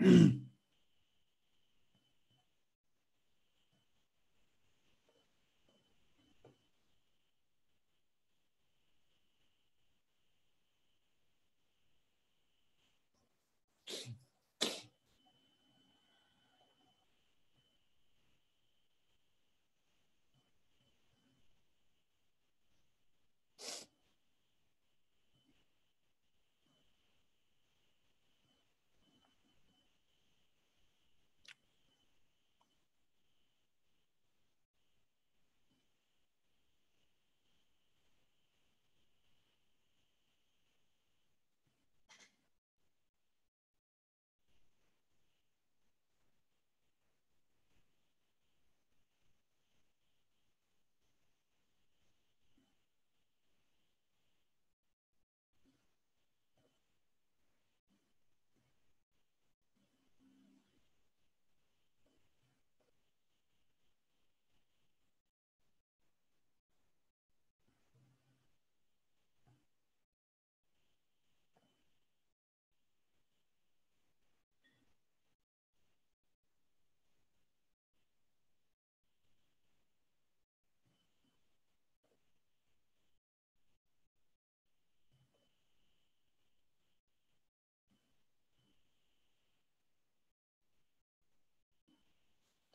mm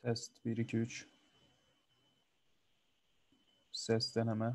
Test 1, 2, 3. Ses deneme.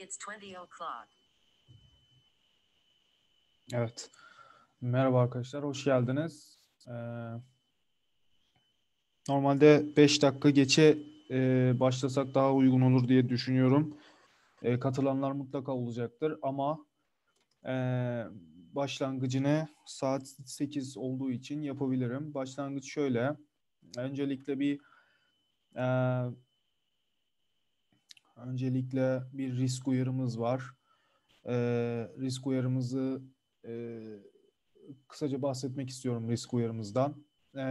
It's 20 o'clock. Evet. Merhaba arkadaşlar, hoş geldiniz. Ee, normalde 5 dakika geçe e, başlasak daha uygun olur diye düşünüyorum. E, katılanlar mutlaka olacaktır ama e, başlangıcını saat 8 olduğu için yapabilirim. Başlangıç şöyle. Öncelikle bir e, Öncelikle bir risk uyarımız var. E, risk uyarımızı e, kısaca bahsetmek istiyorum risk uyarımızdan. E,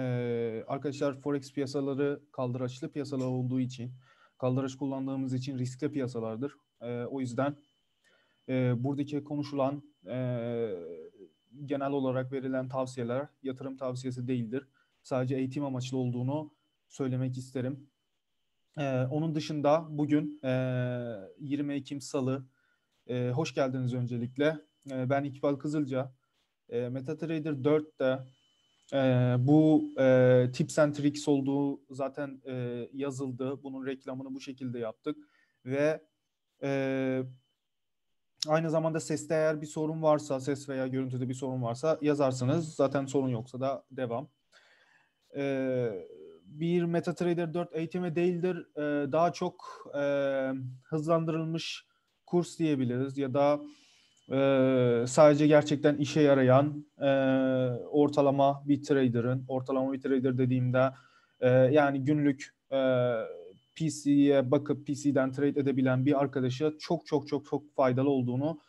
arkadaşlar forex piyasaları kaldıraçlı piyasalar olduğu için kaldıraç kullandığımız için riskli piyasalardır. E, o yüzden e, buradaki konuşulan e, genel olarak verilen tavsiyeler yatırım tavsiyesi değildir. Sadece eğitim amaçlı olduğunu söylemek isterim. Ee, onun dışında bugün e, 20 Ekim Salı, e, hoş geldiniz öncelikle. E, ben İkbal Kızılca. E, MetaTrader 4'te e, bu e, tips and tricks olduğu zaten e, yazıldı. Bunun reklamını bu şekilde yaptık. Ve e, aynı zamanda seste eğer bir sorun varsa, ses veya görüntüde bir sorun varsa yazarsınız. Zaten sorun yoksa da devam. Evet bir MetaTrader 4 eğitimi değildir. E, daha çok e, hızlandırılmış kurs diyebiliriz ya da e, sadece gerçekten işe yarayan e, ortalama bir trader'ın, ortalama bir trader dediğimde e, yani günlük e, PC'ye bakıp PC'den trade edebilen bir arkadaşa çok çok çok çok faydalı olduğunu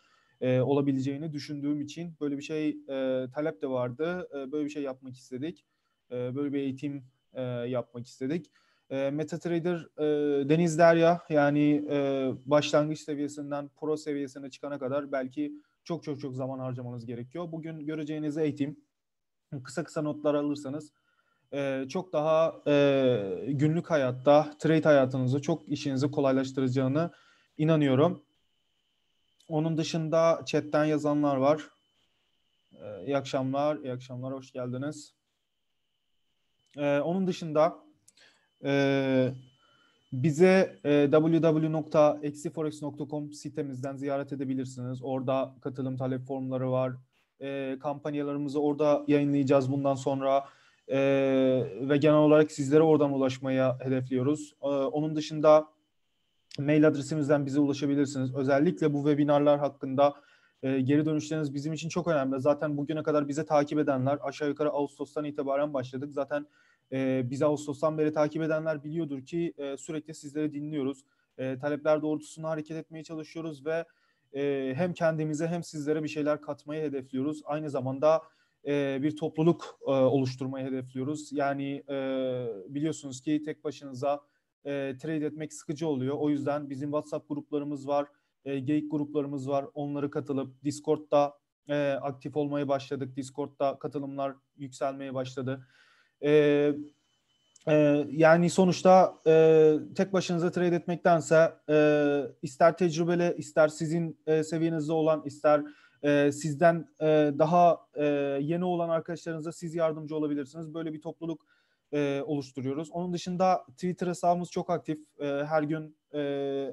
e, olabileceğini düşündüğüm için böyle bir şey e, talep de vardı. E, böyle bir şey yapmak istedik. E, böyle bir eğitim e, yapmak istedik. E, MetaTrader e, Deniz Derya yani e, başlangıç seviyesinden pro seviyesine çıkana kadar belki çok çok çok zaman harcamanız gerekiyor. Bugün göreceğiniz eğitim kısa kısa notlar alırsanız e, çok daha e, günlük hayatta trade hayatınızı çok işinizi kolaylaştıracağını inanıyorum. Onun dışında chatten yazanlar var. E, iyi akşamlar, iyi akşamlar, hoş geldiniz. E, onun dışında e, bize e, www.eksiforex.com sitemizden ziyaret edebilirsiniz. Orada katılım talep formları var. E, kampanyalarımızı orada yayınlayacağız bundan sonra. E, ve genel olarak sizlere oradan ulaşmaya hedefliyoruz. E, onun dışında mail adresimizden bize ulaşabilirsiniz. Özellikle bu webinarlar hakkında e, geri dönüşleriniz bizim için çok önemli. Zaten bugüne kadar bize takip edenler aşağı yukarı Ağustos'tan itibaren başladık. Zaten e, bizi Ağustos'tan beri takip edenler biliyordur ki e, sürekli sizleri dinliyoruz. E, talepler doğrultusunda hareket etmeye çalışıyoruz ve e, hem kendimize hem sizlere bir şeyler katmayı hedefliyoruz. Aynı zamanda e, bir topluluk e, oluşturmayı hedefliyoruz. Yani e, biliyorsunuz ki tek başınıza e, trade etmek sıkıcı oluyor. O yüzden bizim WhatsApp gruplarımız var e, geyik gruplarımız var. onları katılıp Discord'da e, aktif olmaya başladık. Discord'da katılımlar yükselmeye başladı. E, e, yani sonuçta e, tek başınıza trade etmektense e, ister tecrübeli, ister sizin e, seviyenizde olan, ister e, sizden e, daha e, yeni olan arkadaşlarınıza siz yardımcı olabilirsiniz. Böyle bir topluluk e, oluşturuyoruz. Onun dışında Twitter hesabımız çok aktif. E, her gün e,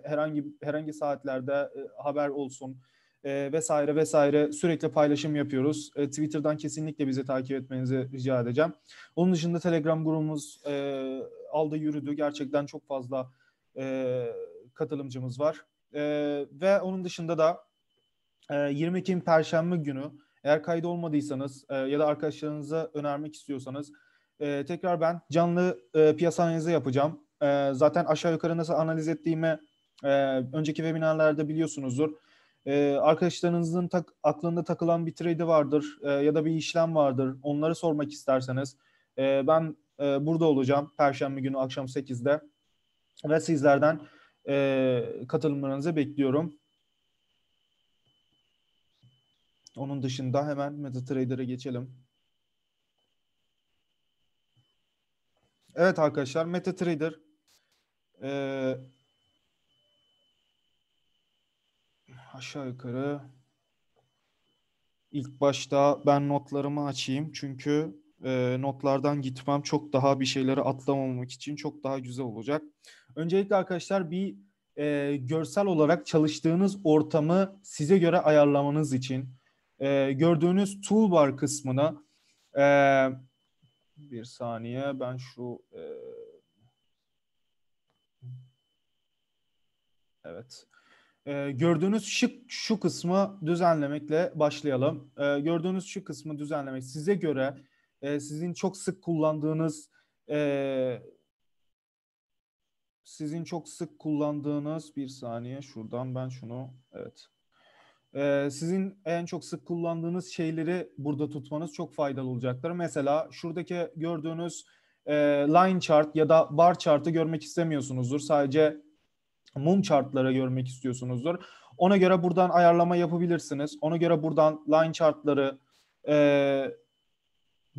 herhangi herhangi saatlerde e, haber olsun e, vesaire vesaire sürekli paylaşım yapıyoruz. E, Twitter'dan kesinlikle bizi takip etmenizi rica edeceğim. Onun dışında Telegram grubumuz e, aldı yürüdü. Gerçekten çok fazla e, katılımcımız var. E, ve onun dışında da e, 20 Ekim Perşembe günü eğer kaydı olmadıysanız e, ya da arkadaşlarınıza önermek istiyorsanız e, tekrar ben canlı e, piyasa analizi yapacağım. E, zaten aşağı yukarı nasıl analiz ettiğimi e, önceki webinarlarda biliyorsunuzdur. E, arkadaşlarınızın tak, aklında takılan bir trade vardır e, ya da bir işlem vardır. Onları sormak isterseniz. E, ben e, burada olacağım Perşembe günü akşam 8'de. Ve sizlerden e, katılımlarınızı bekliyorum. Onun dışında hemen MetaTrader'a geçelim. Evet arkadaşlar MetaTrader ee, aşağı yukarı ilk başta ben notlarımı açayım çünkü e, notlardan gitmem çok daha bir şeyleri atlamamak için çok daha güzel olacak. Öncelikle arkadaşlar bir e, görsel olarak çalıştığınız ortamı size göre ayarlamanız için e, gördüğünüz toolbar kısmına e, bir saniye ben şu e, evet e, gördüğünüz şık şu kısmı düzenlemekle başlayalım. E, gördüğünüz şu kısmı düzenlemek size göre e, sizin çok sık kullandığınız e, sizin çok sık kullandığınız bir saniye şuradan ben şunu evet e, sizin en çok sık kullandığınız şeyleri burada tutmanız çok faydalı olacaktır. Mesela şuradaki gördüğünüz e, line chart ya da bar chart'ı görmek istemiyorsunuzdur. Sadece mum chart'ları görmek istiyorsunuzdur. Ona göre buradan ayarlama yapabilirsiniz. Ona göre buradan line chart'ları e,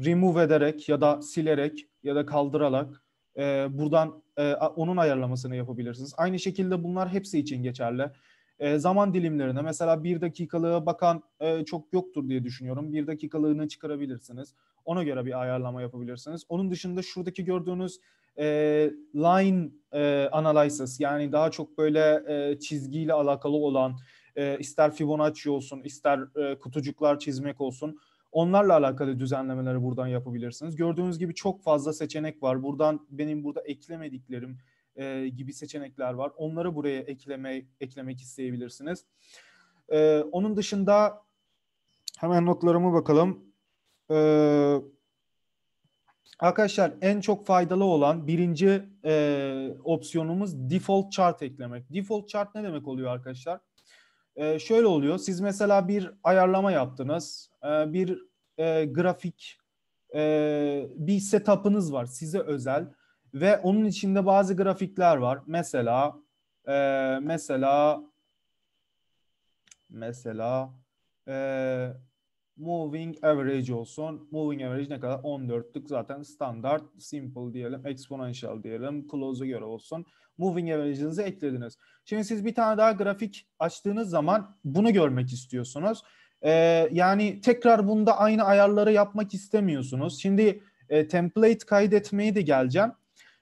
remove ederek ya da silerek ya da kaldırarak e, buradan e, onun ayarlamasını yapabilirsiniz. Aynı şekilde bunlar hepsi için geçerli e, zaman dilimlerine mesela bir dakikalığa bakan e, çok yoktur diye düşünüyorum. Bir dakikalığını çıkarabilirsiniz. Ona göre bir ayarlama yapabilirsiniz. Onun dışında şuradaki gördüğünüz e, line e, analysis yani daha çok böyle e, çizgiyle alakalı olan e, ister Fibonacci olsun ister e, kutucuklar çizmek olsun onlarla alakalı düzenlemeleri buradan yapabilirsiniz. Gördüğünüz gibi çok fazla seçenek var. Buradan benim burada eklemediklerim e, gibi seçenekler var. Onları buraya ekleme, eklemek isteyebilirsiniz. E, onun dışında hemen notlarımı bakalım. E, arkadaşlar en çok faydalı olan birinci e, opsiyonumuz default chart eklemek. Default chart ne demek oluyor arkadaşlar? E, şöyle oluyor. Siz mesela bir ayarlama yaptınız. E, bir e, grafik e, bir setup'ınız var size özel ve onun içinde bazı grafikler var. Mesela e, mesela mesela e, moving average olsun. Moving average ne kadar? 14'lük zaten standart, simple diyelim, exponential diyelim, close'a göre olsun. Moving average'ınızı eklediniz. Şimdi siz bir tane daha grafik açtığınız zaman bunu görmek istiyorsunuz. Ee, yani tekrar bunda aynı ayarları yapmak istemiyorsunuz. Şimdi e, template kaydetmeyi de geleceğim.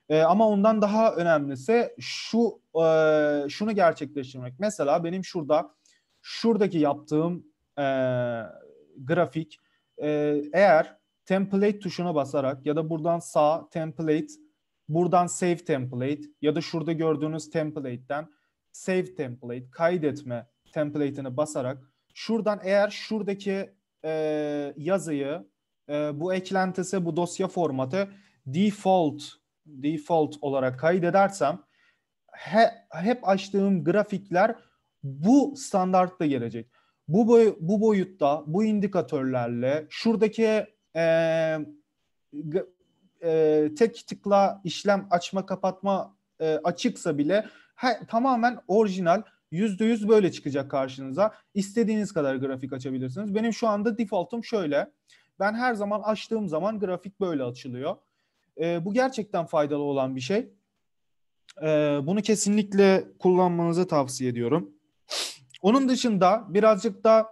E, ama ondan daha önemlisi şu e, şunu gerçekleştirmek. Mesela benim şurada şuradaki yaptığım e, grafik e, eğer template tuşuna basarak ya da buradan sağ template buradan save template ya da şurada gördüğünüz template'ten save template kaydetme template'ine basarak şuradan eğer şuradaki e, yazıyı e, bu eklentisi bu dosya formatı default default olarak kaydedersem he, hep açtığım grafikler bu standartta gelecek. Bu boy, bu boyutta, bu indikatörlerle şuradaki e, e, tek tıkla işlem açma kapatma e, açıksa bile he, tamamen orijinal %100 böyle çıkacak karşınıza. İstediğiniz kadar grafik açabilirsiniz. Benim şu anda default'um şöyle. Ben her zaman açtığım zaman grafik böyle açılıyor. E, bu gerçekten faydalı olan bir şey. E, bunu kesinlikle kullanmanızı tavsiye ediyorum. Onun dışında birazcık da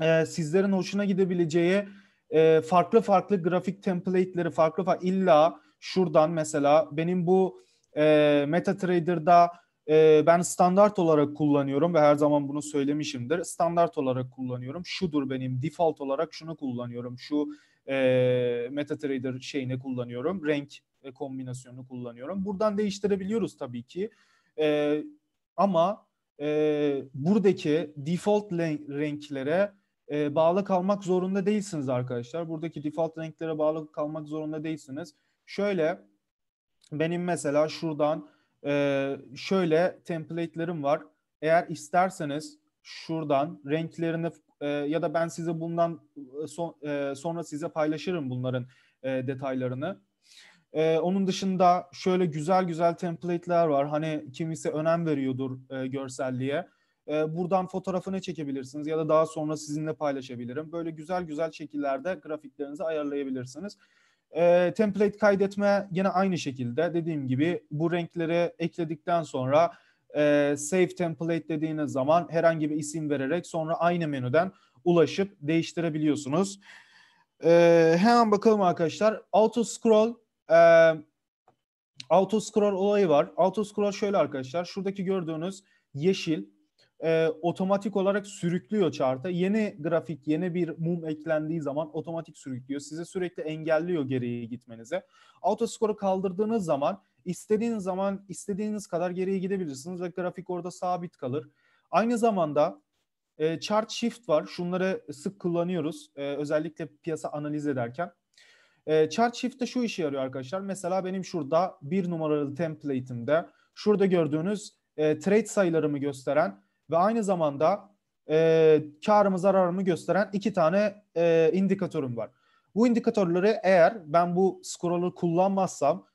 e, sizlerin hoşuna gidebileceği e, farklı farklı grafik template'leri farklı farklı illa şuradan mesela benim bu e, MetaTrader'da e, ben standart olarak kullanıyorum ve her zaman bunu söylemişimdir. Standart olarak kullanıyorum. Şudur benim default olarak şunu kullanıyorum. Şu e, MetaTrader şeyini kullanıyorum. Renk e, kombinasyonunu kullanıyorum. Buradan değiştirebiliyoruz tabii ki. E, ama e, buradaki default renklere e, bağlı kalmak zorunda değilsiniz arkadaşlar. Buradaki default renklere bağlı kalmak zorunda değilsiniz. Şöyle benim mesela şuradan e, şöyle template'lerim var. Eğer isterseniz şuradan renklerini ee, ya da ben size bundan e, son, e, sonra size paylaşırım bunların e, detaylarını. E, onun dışında şöyle güzel güzel template'ler var. Hani kimisi önem veriyordur e, görselliğe. E, buradan fotoğrafını çekebilirsiniz ya da daha sonra sizinle paylaşabilirim. Böyle güzel güzel şekillerde grafiklerinizi ayarlayabilirsiniz. E, template kaydetme yine aynı şekilde dediğim gibi bu renkleri ekledikten sonra e, save template dediğiniz zaman herhangi bir isim vererek sonra aynı menüden ulaşıp değiştirebiliyorsunuz. E, hemen bakalım arkadaşlar. Auto scroll e, auto scroll olayı var. Auto scroll şöyle arkadaşlar. Şuradaki gördüğünüz yeşil e, otomatik olarak sürüklüyor chart'a. Yeni grafik, yeni bir mum eklendiği zaman otomatik sürüklüyor. Size sürekli engelliyor geriye gitmenize. Auto score'u kaldırdığınız zaman İstediğiniz zaman istediğiniz kadar geriye gidebilirsiniz ve grafik orada sabit kalır. Aynı zamanda e, chart shift var. Şunları sık kullanıyoruz. E, özellikle piyasa analiz ederken. E, chart shift de şu işe yarıyor arkadaşlar. Mesela benim şurada bir numaralı template'imde şurada gördüğünüz e, trade sayılarımı gösteren ve aynı zamanda e, karımı zararımı gösteren iki tane e, indikatörüm var. Bu indikatörleri eğer ben bu scroller kullanmazsam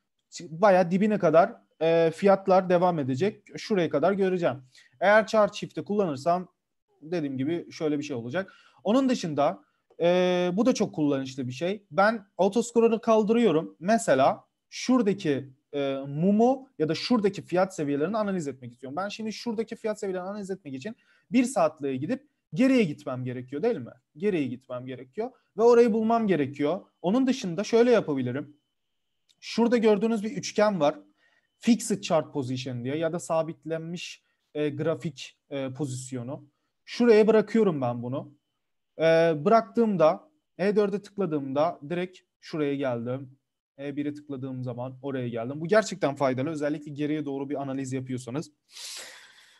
baya dibine kadar e, fiyatlar devam edecek. Şuraya kadar göreceğim. Eğer chart shift'i kullanırsam dediğim gibi şöyle bir şey olacak. Onun dışında e, bu da çok kullanışlı bir şey. Ben autoscorer'ı kaldırıyorum. Mesela şuradaki e, mumu ya da şuradaki fiyat seviyelerini analiz etmek istiyorum. Ben şimdi şuradaki fiyat seviyelerini analiz etmek için bir saatliğe gidip geriye gitmem gerekiyor değil mi? Geriye gitmem gerekiyor ve orayı bulmam gerekiyor. Onun dışında şöyle yapabilirim. Şurada gördüğünüz bir üçgen var. Fixed chart position diye ya da sabitlenmiş e, grafik e, pozisyonu. Şuraya bırakıyorum ben bunu. E, bıraktığımda E4'e tıkladığımda direkt şuraya geldim. E1'e tıkladığım zaman oraya geldim. Bu gerçekten faydalı. Özellikle geriye doğru bir analiz yapıyorsanız.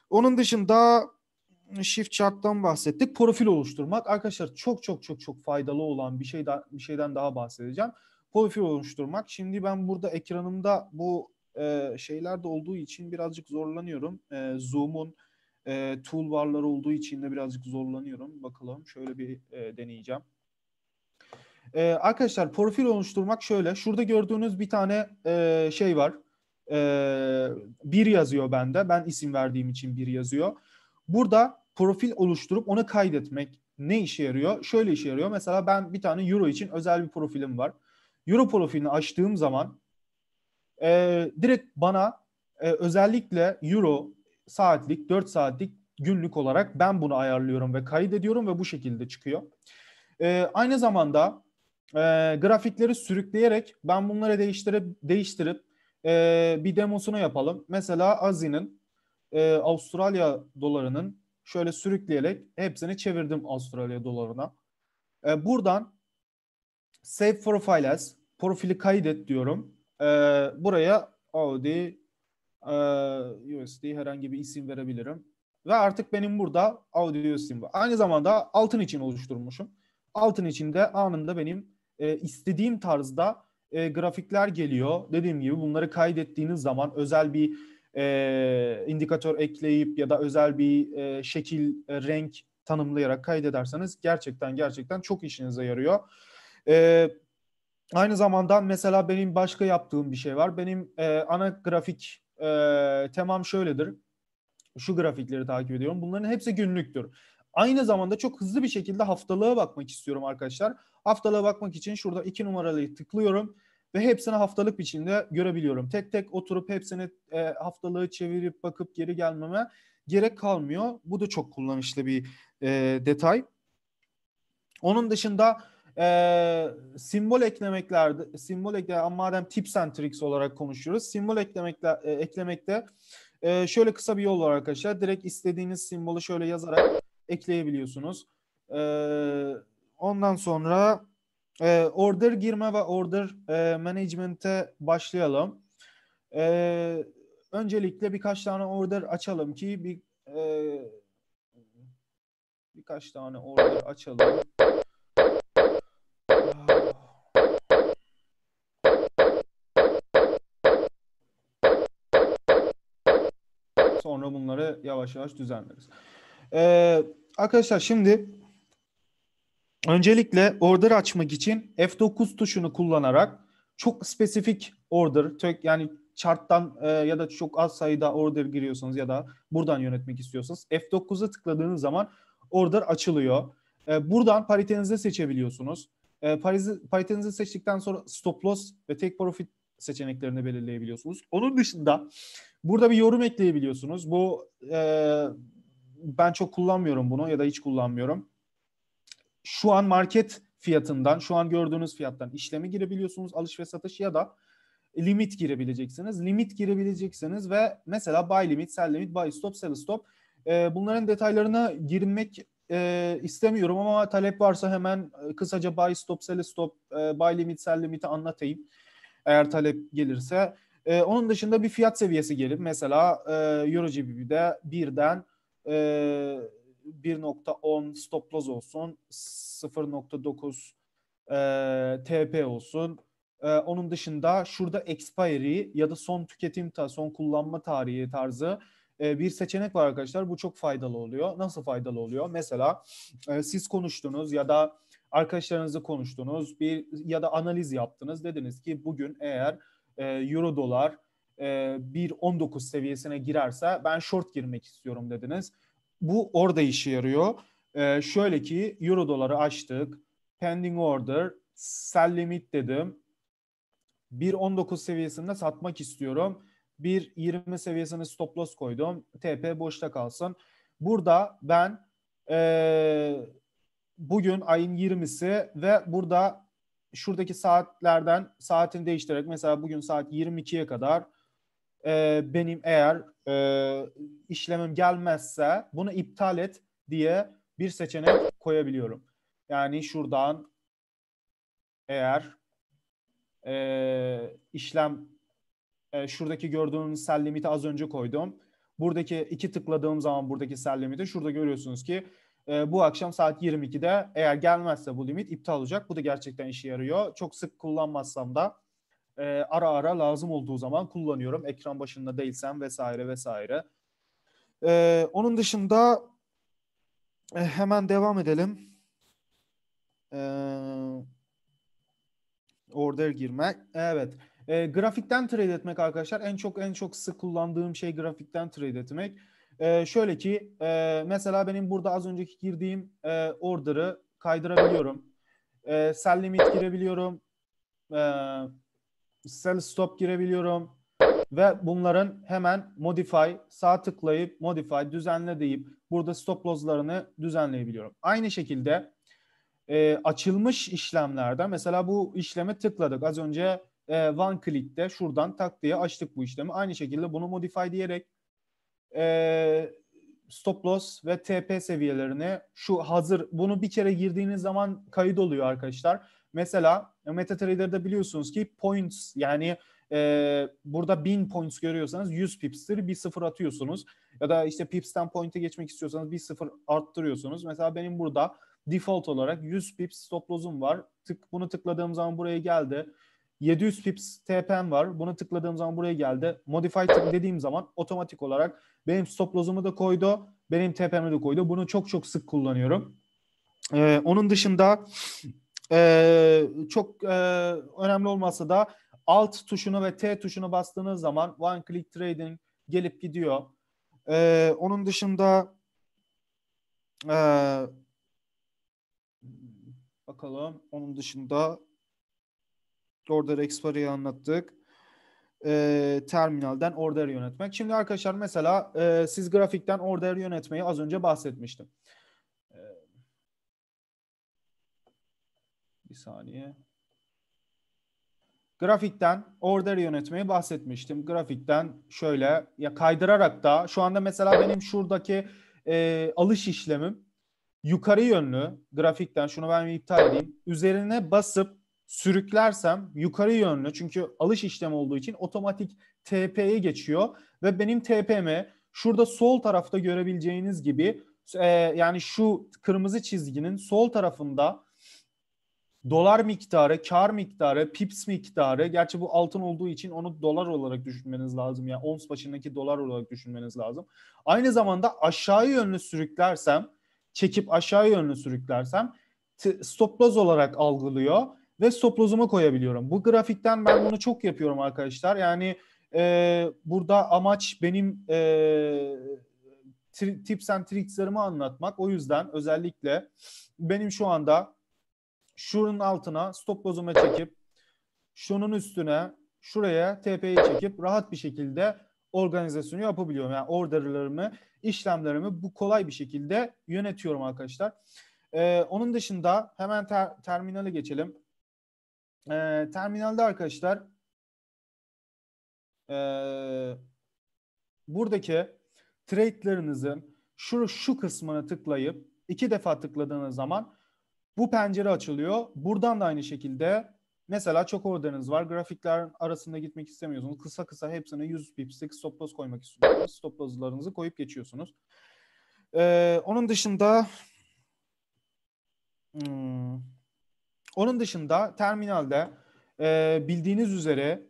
Onun dışında ıı, shift chart'tan bahsettik. Profil oluşturmak arkadaşlar çok çok çok çok faydalı olan bir şeyden bir şeyden daha bahsedeceğim profil oluşturmak. Şimdi ben burada ekranımda bu e, şeyler de olduğu için birazcık zorlanıyorum. E, Zoom'un e, toolbarları olduğu için de birazcık zorlanıyorum. Bakalım şöyle bir e, deneyeceğim. E, arkadaşlar profil oluşturmak şöyle. Şurada gördüğünüz bir tane e, şey var. E, bir yazıyor bende. Ben isim verdiğim için bir yazıyor. Burada profil oluşturup onu kaydetmek ne işe yarıyor? Şöyle işe yarıyor. Mesela ben bir tane euro için özel bir profilim var. Euro profilini açtığım zaman e, direkt bana e, özellikle Euro saatlik, 4 saatlik günlük olarak ben bunu ayarlıyorum ve kaydediyorum ve bu şekilde çıkıyor. E, aynı zamanda e, grafikleri sürükleyerek ben bunları değiştirip değiştirip e, bir demosunu yapalım. Mesela Azi'nin e, Avustralya dolarının şöyle sürükleyerek hepsini çevirdim Avustralya dolarına. E, buradan Save Profile As. Profili kaydet diyorum. E, buraya Audi e, USD herhangi bir isim verebilirim. Ve artık benim burada Audi USD'm var. Aynı zamanda altın için oluşturmuşum. Altın içinde anında benim e, istediğim tarzda e, grafikler geliyor. Dediğim gibi bunları kaydettiğiniz zaman özel bir e, indikatör ekleyip ya da özel bir e, şekil, e, renk tanımlayarak kaydederseniz gerçekten gerçekten çok işinize yarıyor. E, aynı zamanda mesela benim başka yaptığım bir şey var. Benim e, ana grafik e, temam şöyledir. Şu grafikleri takip ediyorum. Bunların hepsi günlüktür. Aynı zamanda çok hızlı bir şekilde haftalığa bakmak istiyorum arkadaşlar. Haftalığa bakmak için şurada iki numaralıyı tıklıyorum ve hepsini haftalık biçimde görebiliyorum. Tek tek oturup hepsini e, haftalığı çevirip bakıp geri gelmeme gerek kalmıyor. Bu da çok kullanışlı bir e, detay. Onun dışında e, simbol eklemeklerde simbol ekle madem tips and tricks olarak konuşuyoruz simbol eklemekle e, eklemekte e, şöyle kısa bir yol var arkadaşlar direkt istediğiniz simbolu şöyle yazarak ekleyebiliyorsunuz e, ondan sonra e, order girme ve order e, management'e başlayalım e, öncelikle birkaç tane order açalım ki bir e, birkaç tane order açalım Sonra bunları yavaş yavaş düzenleriz. Ee, arkadaşlar şimdi öncelikle order açmak için F9 tuşunu kullanarak çok spesifik order, yani charttan e, ya da çok az sayıda order giriyorsanız ya da buradan yönetmek istiyorsanız F9'a tıkladığınız zaman order açılıyor. E, buradan paritenizi seçebiliyorsunuz. E, paritenizi seçtikten sonra stop loss ve take profit seçeneklerini belirleyebiliyorsunuz. Onun dışında burada bir yorum ekleyebiliyorsunuz. Bu e, ben çok kullanmıyorum bunu ya da hiç kullanmıyorum. Şu an market fiyatından, şu an gördüğünüz fiyattan işlemi girebiliyorsunuz alış ve satış ya da limit girebileceksiniz. Limit girebileceksiniz ve mesela buy limit, sell limit, buy stop, sell stop. E, bunların detaylarına girmek e, istemiyorum ama talep varsa hemen e, kısaca buy stop, sell stop, e, buy limit, sell limit'i anlatayım eğer talep gelirse. E, onun dışında bir fiyat seviyesi gelip mesela e, EuroGBP'de birden e, 1.10 stop loss olsun, 0.9 e, TP olsun. E, onun dışında şurada expiry ya da son tüketim, ta, son kullanma tarihi tarzı e, bir seçenek var arkadaşlar. Bu çok faydalı oluyor. Nasıl faydalı oluyor? Mesela e, siz konuştunuz ya da Arkadaşlarınızı konuştunuz bir ya da analiz yaptınız. Dediniz ki bugün eğer e, euro dolar e, 1.19 seviyesine girerse ben short girmek istiyorum dediniz. Bu orada işe yarıyor. E, şöyle ki euro doları açtık. Pending order, sell limit dedim. 1.19 seviyesinde satmak istiyorum. 1.20 seviyesine stop loss koydum. TP boşta kalsın. Burada ben ee, bugün ayın 20'si ve burada şuradaki saatlerden saatini değiştirerek mesela bugün saat 22'ye kadar e, benim eğer e, işlemim gelmezse bunu iptal et diye bir seçenek koyabiliyorum. Yani şuradan eğer e, işlem e, şuradaki gördüğünüz sell limiti az önce koydum. Buradaki iki tıkladığım zaman buradaki sell limiti şurada görüyorsunuz ki e, bu akşam saat 22'de eğer gelmezse bu limit iptal olacak. Bu da gerçekten işe yarıyor. Çok sık kullanmazsam da e, ara ara lazım olduğu zaman kullanıyorum. Ekran başında değilsem vesaire vesaire. E, onun dışında e, hemen devam edelim. E, order girmek. Evet. E, grafikten trade etmek arkadaşlar en çok en çok sık kullandığım şey grafikten trade etmek. E, şöyle ki e, mesela benim burada az önceki girdiğim e, order'ı kaydırabiliyorum. E, sell limit girebiliyorum. E, sell stop girebiliyorum. Ve bunların hemen modify, sağ tıklayıp modify, düzenle deyip burada stop loss'larını düzenleyebiliyorum. Aynı şekilde e, açılmış işlemlerde mesela bu işleme tıkladık. Az önce e, one click'te şuradan tak diye açtık bu işlemi. Aynı şekilde bunu modify diyerek e, stop loss ve TP seviyelerini şu hazır bunu bir kere girdiğiniz zaman kayıt oluyor arkadaşlar. Mesela MetaTrader'da biliyorsunuz ki points yani e, burada 1000 points görüyorsanız 100 pips'tir bir sıfır atıyorsunuz. Ya da işte pips'ten point'e geçmek istiyorsanız bir sıfır arttırıyorsunuz. Mesela benim burada default olarak 100 pips stop loss'um var. Tık, bunu tıkladığım zaman buraya geldi. 700 pips TPM var. Bunu tıkladığım zaman buraya geldi. Modify tık dediğim zaman otomatik olarak benim stop loss'umu da koydu. Benim TPM'i de koydu. Bunu çok çok sık kullanıyorum. Ee, onun dışında e, çok e, önemli olmasa da alt tuşuna ve T tuşuna bastığınız zaman one click trading gelip gidiyor. Ee, onun dışında e, bakalım onun dışında Orada Rex anlattık. E, terminalden order yönetmek. Şimdi arkadaşlar mesela e, siz grafikten order yönetmeyi az önce bahsetmiştim. E, bir saniye. Grafikten order yönetmeyi bahsetmiştim. Grafikten şöyle ya kaydırarak da şu anda mesela benim şuradaki e, alış işlemim yukarı yönlü grafikten şunu ben iptal edeyim. Üzerine basıp sürüklersem yukarı yönlü çünkü alış işlemi olduğu için otomatik TP'ye geçiyor ve benim TPM şurada sol tarafta görebileceğiniz gibi e, yani şu kırmızı çizginin sol tarafında dolar miktarı, kar miktarı, pips miktarı. Gerçi bu altın olduğu için onu dolar olarak düşünmeniz lazım. Yani ons başındaki dolar olarak düşünmeniz lazım. Aynı zamanda aşağı yönlü sürüklersem, çekip aşağı yönlü sürüklersem stop loss olarak algılıyor ve stop loss'uma koyabiliyorum. Bu grafikten ben bunu çok yapıyorum arkadaşlar. Yani e, burada amaç benim e, tips and tricks'lerimi anlatmak. O yüzden özellikle benim şu anda şunun altına stop loss'umu çekip şunun üstüne şuraya TP'yi çekip rahat bir şekilde organizasyonu yapabiliyorum. Yani orderlarımı, işlemlerimi bu kolay bir şekilde yönetiyorum arkadaşlar. Ee, onun dışında hemen ter terminale geçelim. E, terminalde arkadaşlar e, buradaki trade'lerinizin şu, şu kısmına tıklayıp iki defa tıkladığınız zaman bu pencere açılıyor. Buradan da aynı şekilde mesela çok orderınız var. Grafikler arasında gitmek istemiyorsunuz. Kısa kısa hepsine 100 pipslik stop loss koymak istiyorsunuz. Stop loss'larınızı koyup geçiyorsunuz. Ee, onun dışında hmm, onun dışında terminalde e, bildiğiniz üzere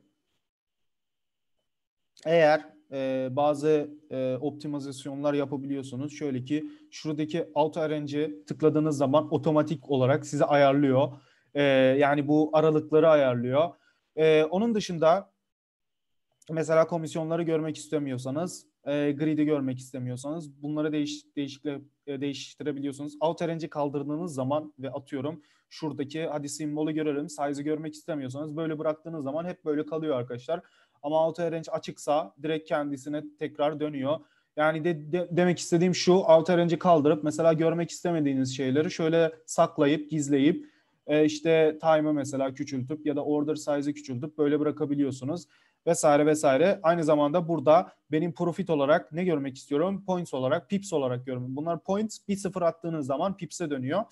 eğer e, bazı e, optimizasyonlar yapabiliyorsunuz. Şöyle ki şuradaki auto RNG tıkladığınız zaman otomatik olarak size ayarlıyor. E, yani bu aralıkları ayarlıyor. E, onun dışında mesela komisyonları görmek istemiyorsanız, e, grid'i görmek istemiyorsanız bunları değiş, değişikle, e, değiştirebiliyorsunuz. Auto RNG kaldırdığınız zaman ve atıyorum şuradaki hadi simbolü görelim size'ı görmek istemiyorsanız böyle bıraktığınız zaman hep böyle kalıyor arkadaşlar. Ama auto range açıksa direkt kendisine tekrar dönüyor. Yani de, de, demek istediğim şu auto range'i kaldırıp mesela görmek istemediğiniz şeyleri şöyle saklayıp gizleyip e, işte time'ı mesela küçültüp ya da order size'ı küçültüp böyle bırakabiliyorsunuz vesaire vesaire. Aynı zamanda burada benim profit olarak ne görmek istiyorum? Points olarak, pips olarak görmek. Bunlar points bir sıfır attığınız zaman pips'e dönüyor.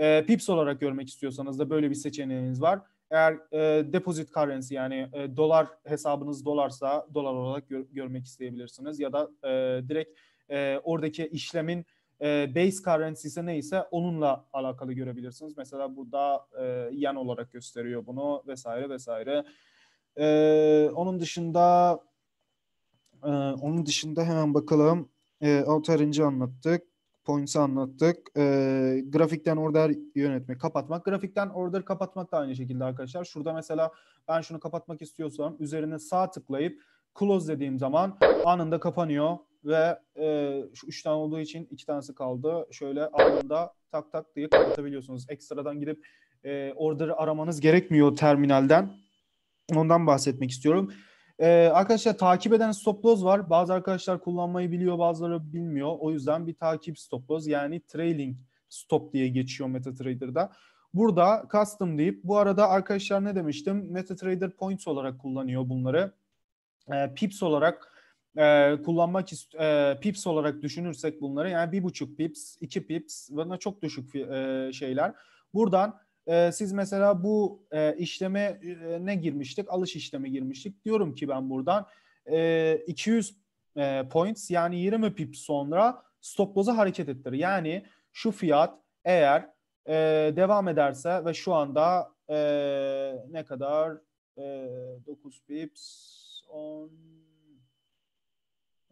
E, pips olarak görmek istiyorsanız da böyle bir seçeneğiniz var. Eğer e, deposit currency yani e, dolar hesabınız dolarsa dolar olarak gör, görmek isteyebilirsiniz. Ya da e, direkt e, oradaki işlemin e, base currency ise neyse onunla alakalı görebilirsiniz. Mesela bu da e, yan olarak gösteriyor bunu vesaire vesaire. E, onun dışında e, onun dışında hemen bakalım. E, Altarinci anlattık points'ı anlattık. E, grafikten order yönetmek, kapatmak. Grafikten order kapatmak da aynı şekilde arkadaşlar. Şurada mesela ben şunu kapatmak istiyorsam üzerine sağ tıklayıp close dediğim zaman anında kapanıyor ve e, şu üç tane olduğu için iki tanesi kaldı. Şöyle anında tak tak diye kapatabiliyorsunuz. Ekstradan gidip e, order'ı aramanız gerekmiyor terminalden. Ondan bahsetmek istiyorum. Ee, arkadaşlar takip eden stop loss var. Bazı arkadaşlar kullanmayı biliyor, bazıları bilmiyor. O yüzden bir takip stop loss yani trailing stop diye geçiyor MetaTrader'da. Burada custom deyip bu arada arkadaşlar ne demiştim? MetaTrader points olarak kullanıyor bunları. Ee, pips olarak e, kullanmak e, pips olarak düşünürsek bunları yani bir buçuk pips, iki pips bana çok düşük e, şeyler. Buradan ee, siz mesela bu e, işleme e, ne girmiştik? Alış işlemi girmiştik. Diyorum ki ben buradan 200 e, e, points yani 20 pip sonra stop loss'a hareket ettir. Yani şu fiyat eğer devam ederse ve şu anda ne kadar e, 9 pips 10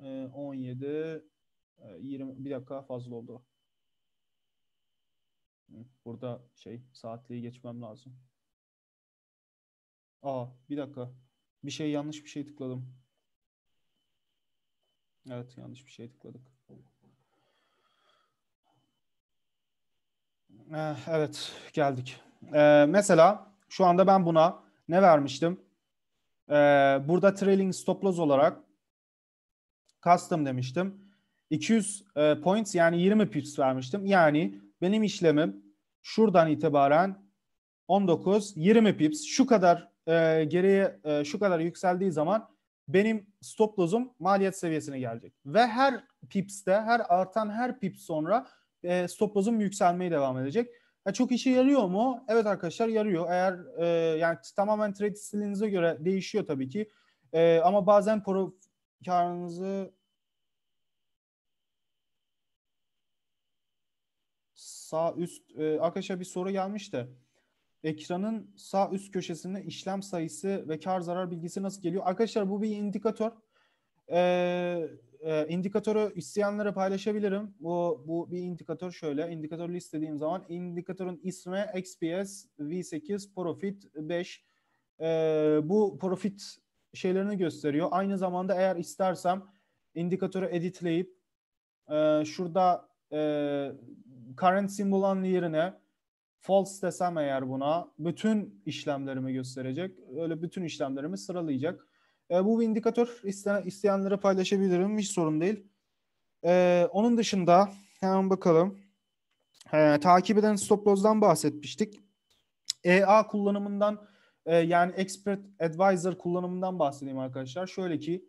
e, 17 20 bir dakika fazla oldu. Burada şey saatliği geçmem lazım. Aa bir dakika. Bir şey yanlış bir şey tıkladım. Evet yanlış bir şey tıkladık. Ee, evet geldik. Ee, mesela şu anda ben buna ne vermiştim? Ee, burada trailing stop loss olarak custom demiştim. 200 e, points yani 20 pips vermiştim. Yani benim işlemim şuradan itibaren 19, 20 pips şu kadar e, geriye e, şu kadar yükseldiği zaman benim stop loss'um maliyet seviyesine gelecek. Ve her pips'te her artan her pips sonra e, stop loss'um yükselmeye devam edecek. Ya e, çok işe yarıyor mu? Evet arkadaşlar yarıyor. Eğer e, yani tamamen trade stilinize göre değişiyor tabii ki. E, ama bazen pro karınızı sağ üst e, arkadaşlar bir soru gelmişti. Ekranın sağ üst köşesinde işlem sayısı ve kar zarar bilgisi nasıl geliyor? Arkadaşlar bu bir indikatör. E, e, indikatörü isteyenlere paylaşabilirim. Bu, bu bir indikatör şöyle. İndikatörü istediğim zaman indikatörün ismi XPS V8 Profit 5. E, bu profit şeylerini gösteriyor. Aynı zamanda eğer istersem indikatörü editleyip e, şurada e, current symbol'ın yerine false desem eğer buna bütün işlemlerimi gösterecek. Öyle bütün işlemlerimi sıralayacak. E, bu bir indikatör. İste, isteyenlere paylaşabilirim. Hiç sorun değil. E, onun dışında hemen bakalım. E, takip eden stop loss'dan bahsetmiştik. EA kullanımından e, yani expert advisor kullanımından bahsedeyim arkadaşlar. Şöyle ki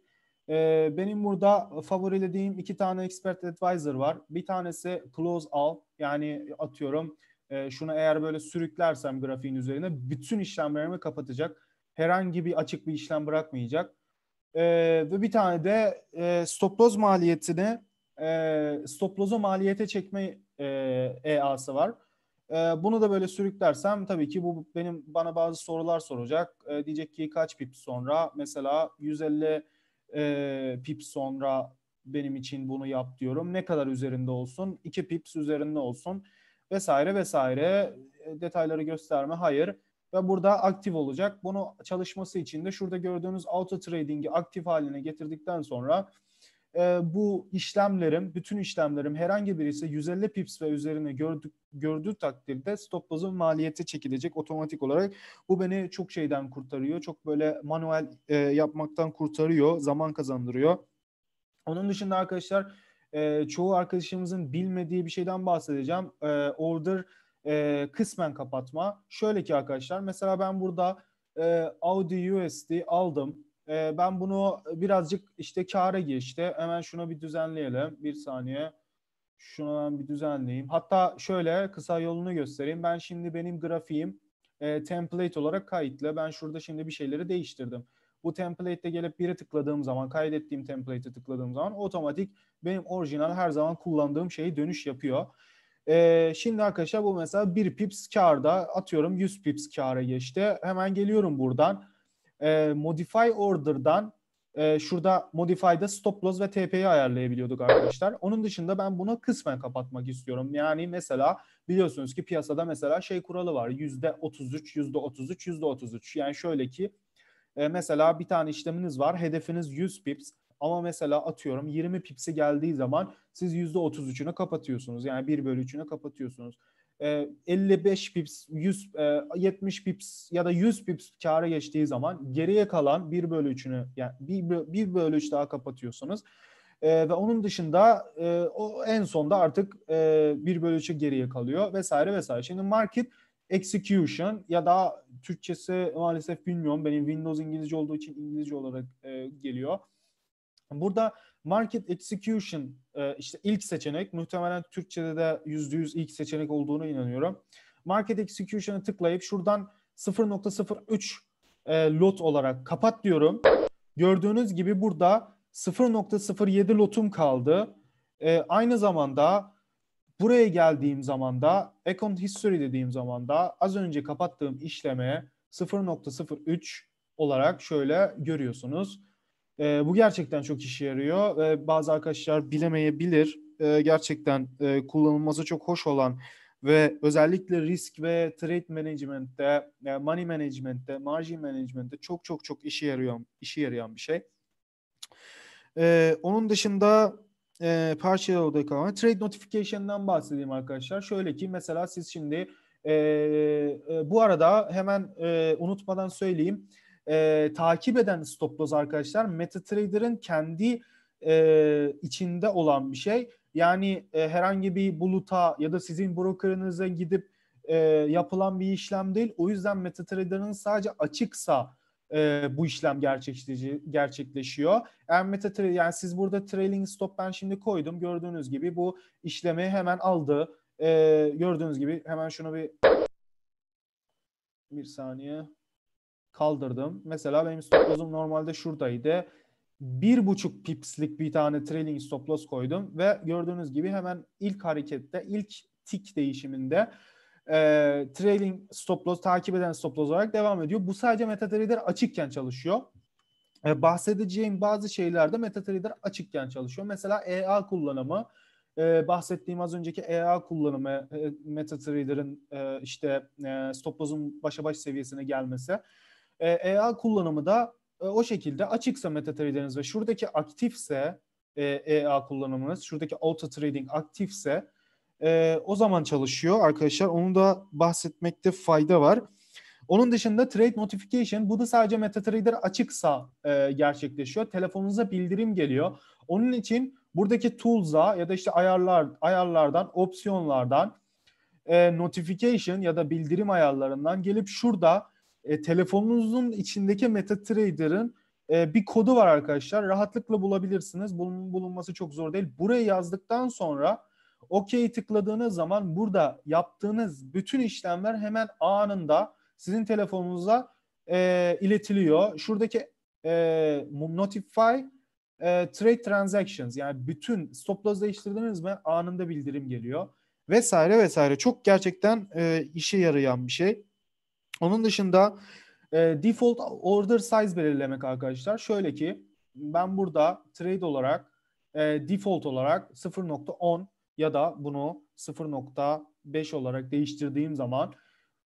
ee, benim burada favorilediğim iki tane expert advisor var. Bir tanesi close all yani atıyorum e, şunu eğer böyle sürüklersem grafiğin üzerine bütün işlemlerimi kapatacak. Herhangi bir açık bir işlem bırakmayacak. E, ve bir tane de e, stop loss maliyetini e, stop loss'u maliyete çekme e, EA'sı var. E, bunu da böyle sürüklersem tabii ki bu benim bana bazı sorular soracak. E, diyecek ki kaç pip sonra mesela 150 e, pips sonra benim için bunu yap diyorum. Ne kadar üzerinde olsun? 2 pips üzerinde olsun vesaire vesaire detayları gösterme hayır ve burada aktif olacak. Bunu çalışması için de şurada gördüğünüz auto trading'i aktif haline getirdikten sonra e, bu işlemlerim, bütün işlemlerim herhangi birisi 150 pips ve üzerine gördük, gördüğü takdirde stop loss'un maliyete çekilecek otomatik olarak. Bu beni çok şeyden kurtarıyor. Çok böyle manuel e, yapmaktan kurtarıyor. Zaman kazandırıyor. Onun dışında arkadaşlar e, çoğu arkadaşımızın bilmediği bir şeyden bahsedeceğim. E, order e, kısmen kapatma. Şöyle ki arkadaşlar mesela ben burada e, Audi USD aldım ee, ben bunu birazcık işte kâra girişte hemen şunu bir düzenleyelim. Bir saniye. Şunu ben bir düzenleyeyim. Hatta şöyle kısa yolunu göstereyim. Ben şimdi benim grafiğim e, template olarak kayıtlı. Ben şurada şimdi bir şeyleri değiştirdim. Bu template'te gelip biri tıkladığım zaman, kaydettiğim template'e tıkladığım zaman otomatik benim orijinal her zaman kullandığım şeyi dönüş yapıyor. Ee, şimdi arkadaşlar bu mesela 1 pips karda atıyorum 100 pips kara geçti. Hemen geliyorum buradan e, modify order'dan e, şurada modify'da stop loss ve TP'yi ayarlayabiliyorduk arkadaşlar. Onun dışında ben bunu kısmen kapatmak istiyorum. Yani mesela biliyorsunuz ki piyasada mesela şey kuralı var. %33, %33, %33. Yani şöyle ki e, mesela bir tane işleminiz var. Hedefiniz 100 pips. Ama mesela atıyorum 20 pipsi geldiği zaman siz %33'ünü kapatıyorsunuz. Yani 1 bölü 3'ünü kapatıyorsunuz. 55 e, pips, 100, 70 e, pips ya da 100 pips kâra geçtiği zaman geriye kalan 1 bölü 3'ünü yani 1, 1 bölü 3 daha kapatıyorsunuz. E, ve onun dışında o en sonda artık e, 1 bölü 3'e geriye kalıyor vesaire vesaire. Şimdi market execution ya da Türkçesi maalesef bilmiyorum. Benim Windows İngilizce olduğu için İngilizce olarak geliyor. Burada market execution e, işte ilk seçenek muhtemelen Türkçe'de de %100 ilk seçenek olduğuna inanıyorum. Market Execution'ı tıklayıp şuradan 0.03 e, lot olarak kapat diyorum. Gördüğünüz gibi burada 0.07 lotum kaldı. E, aynı zamanda buraya geldiğim zaman da Account History dediğim zaman da az önce kapattığım işleme 0.03 olarak şöyle görüyorsunuz. E, bu gerçekten çok işe yarıyor. E, bazı arkadaşlar bilemeyebilir. E, gerçekten e, kullanılması çok hoş olan ve özellikle risk ve trade management'te, yani e, money management'te, margin management'te çok çok çok işe yarayan işe yarayan bir şey. E, onun dışında e, parçalı olarak kalan trade notification'dan bahsedeyim arkadaşlar. Şöyle ki mesela siz şimdi e, e, bu arada hemen e, unutmadan söyleyeyim e, takip eden stop loss arkadaşlar MetaTrader'ın kendi e, içinde olan bir şey. Yani e, herhangi bir buluta ya da sizin brokerınıza gidip e, yapılan bir işlem değil. O yüzden MetaTrader'ın sadece açıksa e, bu işlem gerçekleşiyor. Eğer MetaTrader yani siz burada trailing stop ben şimdi koydum. Gördüğünüz gibi bu işlemi hemen aldı. E, gördüğünüz gibi hemen şunu bir bir saniye kaldırdım. Mesela benim stop loss'um normalde şuradaydı. Bir buçuk pipslik bir tane trailing stop loss koydum ve gördüğünüz gibi hemen ilk harekette, ilk tik değişiminde e, trailing stop loss takip eden stop loss olarak devam ediyor. Bu sadece MetaTrader açıkken çalışıyor. E, bahsedeceğim bazı şeylerde MetaTrader açıkken çalışıyor. Mesela EA kullanımı, e, bahsettiğim az önceki EA kullanımı, e, MetaTrader'ın e, işte e, stop loss'un başa baş seviyesine gelmesi. E, EA kullanımı da e, o şekilde açıksa MetaTrader'iniz ve şuradaki aktifse e, EA kullanımınız, şuradaki auto trading aktifse e, o zaman çalışıyor arkadaşlar. Onu da bahsetmekte fayda var. Onun dışında trade notification bu da sadece MetaTrader açıksa e, gerçekleşiyor. Telefonunuza bildirim geliyor. Onun için buradaki tools'a ya da işte ayarlar ayarlardan, opsiyonlardan e, notification ya da bildirim ayarlarından gelip şurada e, telefonunuzun içindeki MetaTrader'ın e, bir kodu var arkadaşlar. Rahatlıkla bulabilirsiniz. Bunun bulunması çok zor değil. Buraya yazdıktan sonra OK'yi tıkladığınız zaman burada yaptığınız bütün işlemler hemen anında sizin telefonunuza e, iletiliyor. Şuradaki e, notify e, trade transactions yani bütün stop loss değiştirdiniz mi anında bildirim geliyor vesaire vesaire. Çok gerçekten e, işe yarayan bir şey. Onun dışında e, default order size belirlemek arkadaşlar. Şöyle ki ben burada trade olarak e, default olarak 0.10 ya da bunu 0.5 olarak değiştirdiğim zaman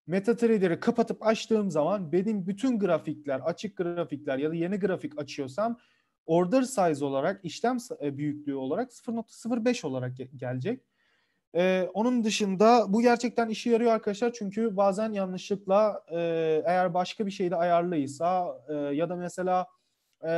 MetaTrader'ı kapatıp açtığım zaman benim bütün grafikler, açık grafikler ya da yeni grafik açıyorsam order size olarak, işlem e, büyüklüğü olarak 0.05 olarak gelecek. Ee, onun dışında bu gerçekten işe yarıyor arkadaşlar çünkü bazen yanlışlıkla e, eğer başka bir şeyde ayarlıysa e, ya da mesela e,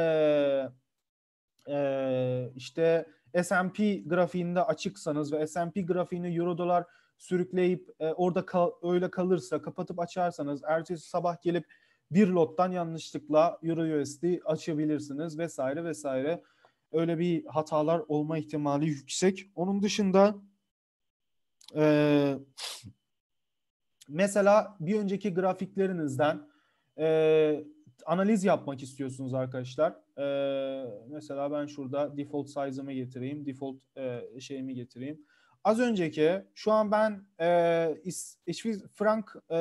e, işte S&P grafiğinde açıksanız ve S&P grafiğini euro dolar sürükleyip e, orada kal, öyle kalırsa kapatıp açarsanız ertesi sabah gelip bir lottan yanlışlıkla euro USD açabilirsiniz vesaire vesaire öyle bir hatalar olma ihtimali yüksek. Onun dışında ee, mesela bir önceki grafiklerinizden e, analiz yapmak istiyorsunuz arkadaşlar. E, mesela ben şurada default size'ımı getireyim, default e, şeyimi getireyim. Az önceki, şu an ben e, İsviz frank e,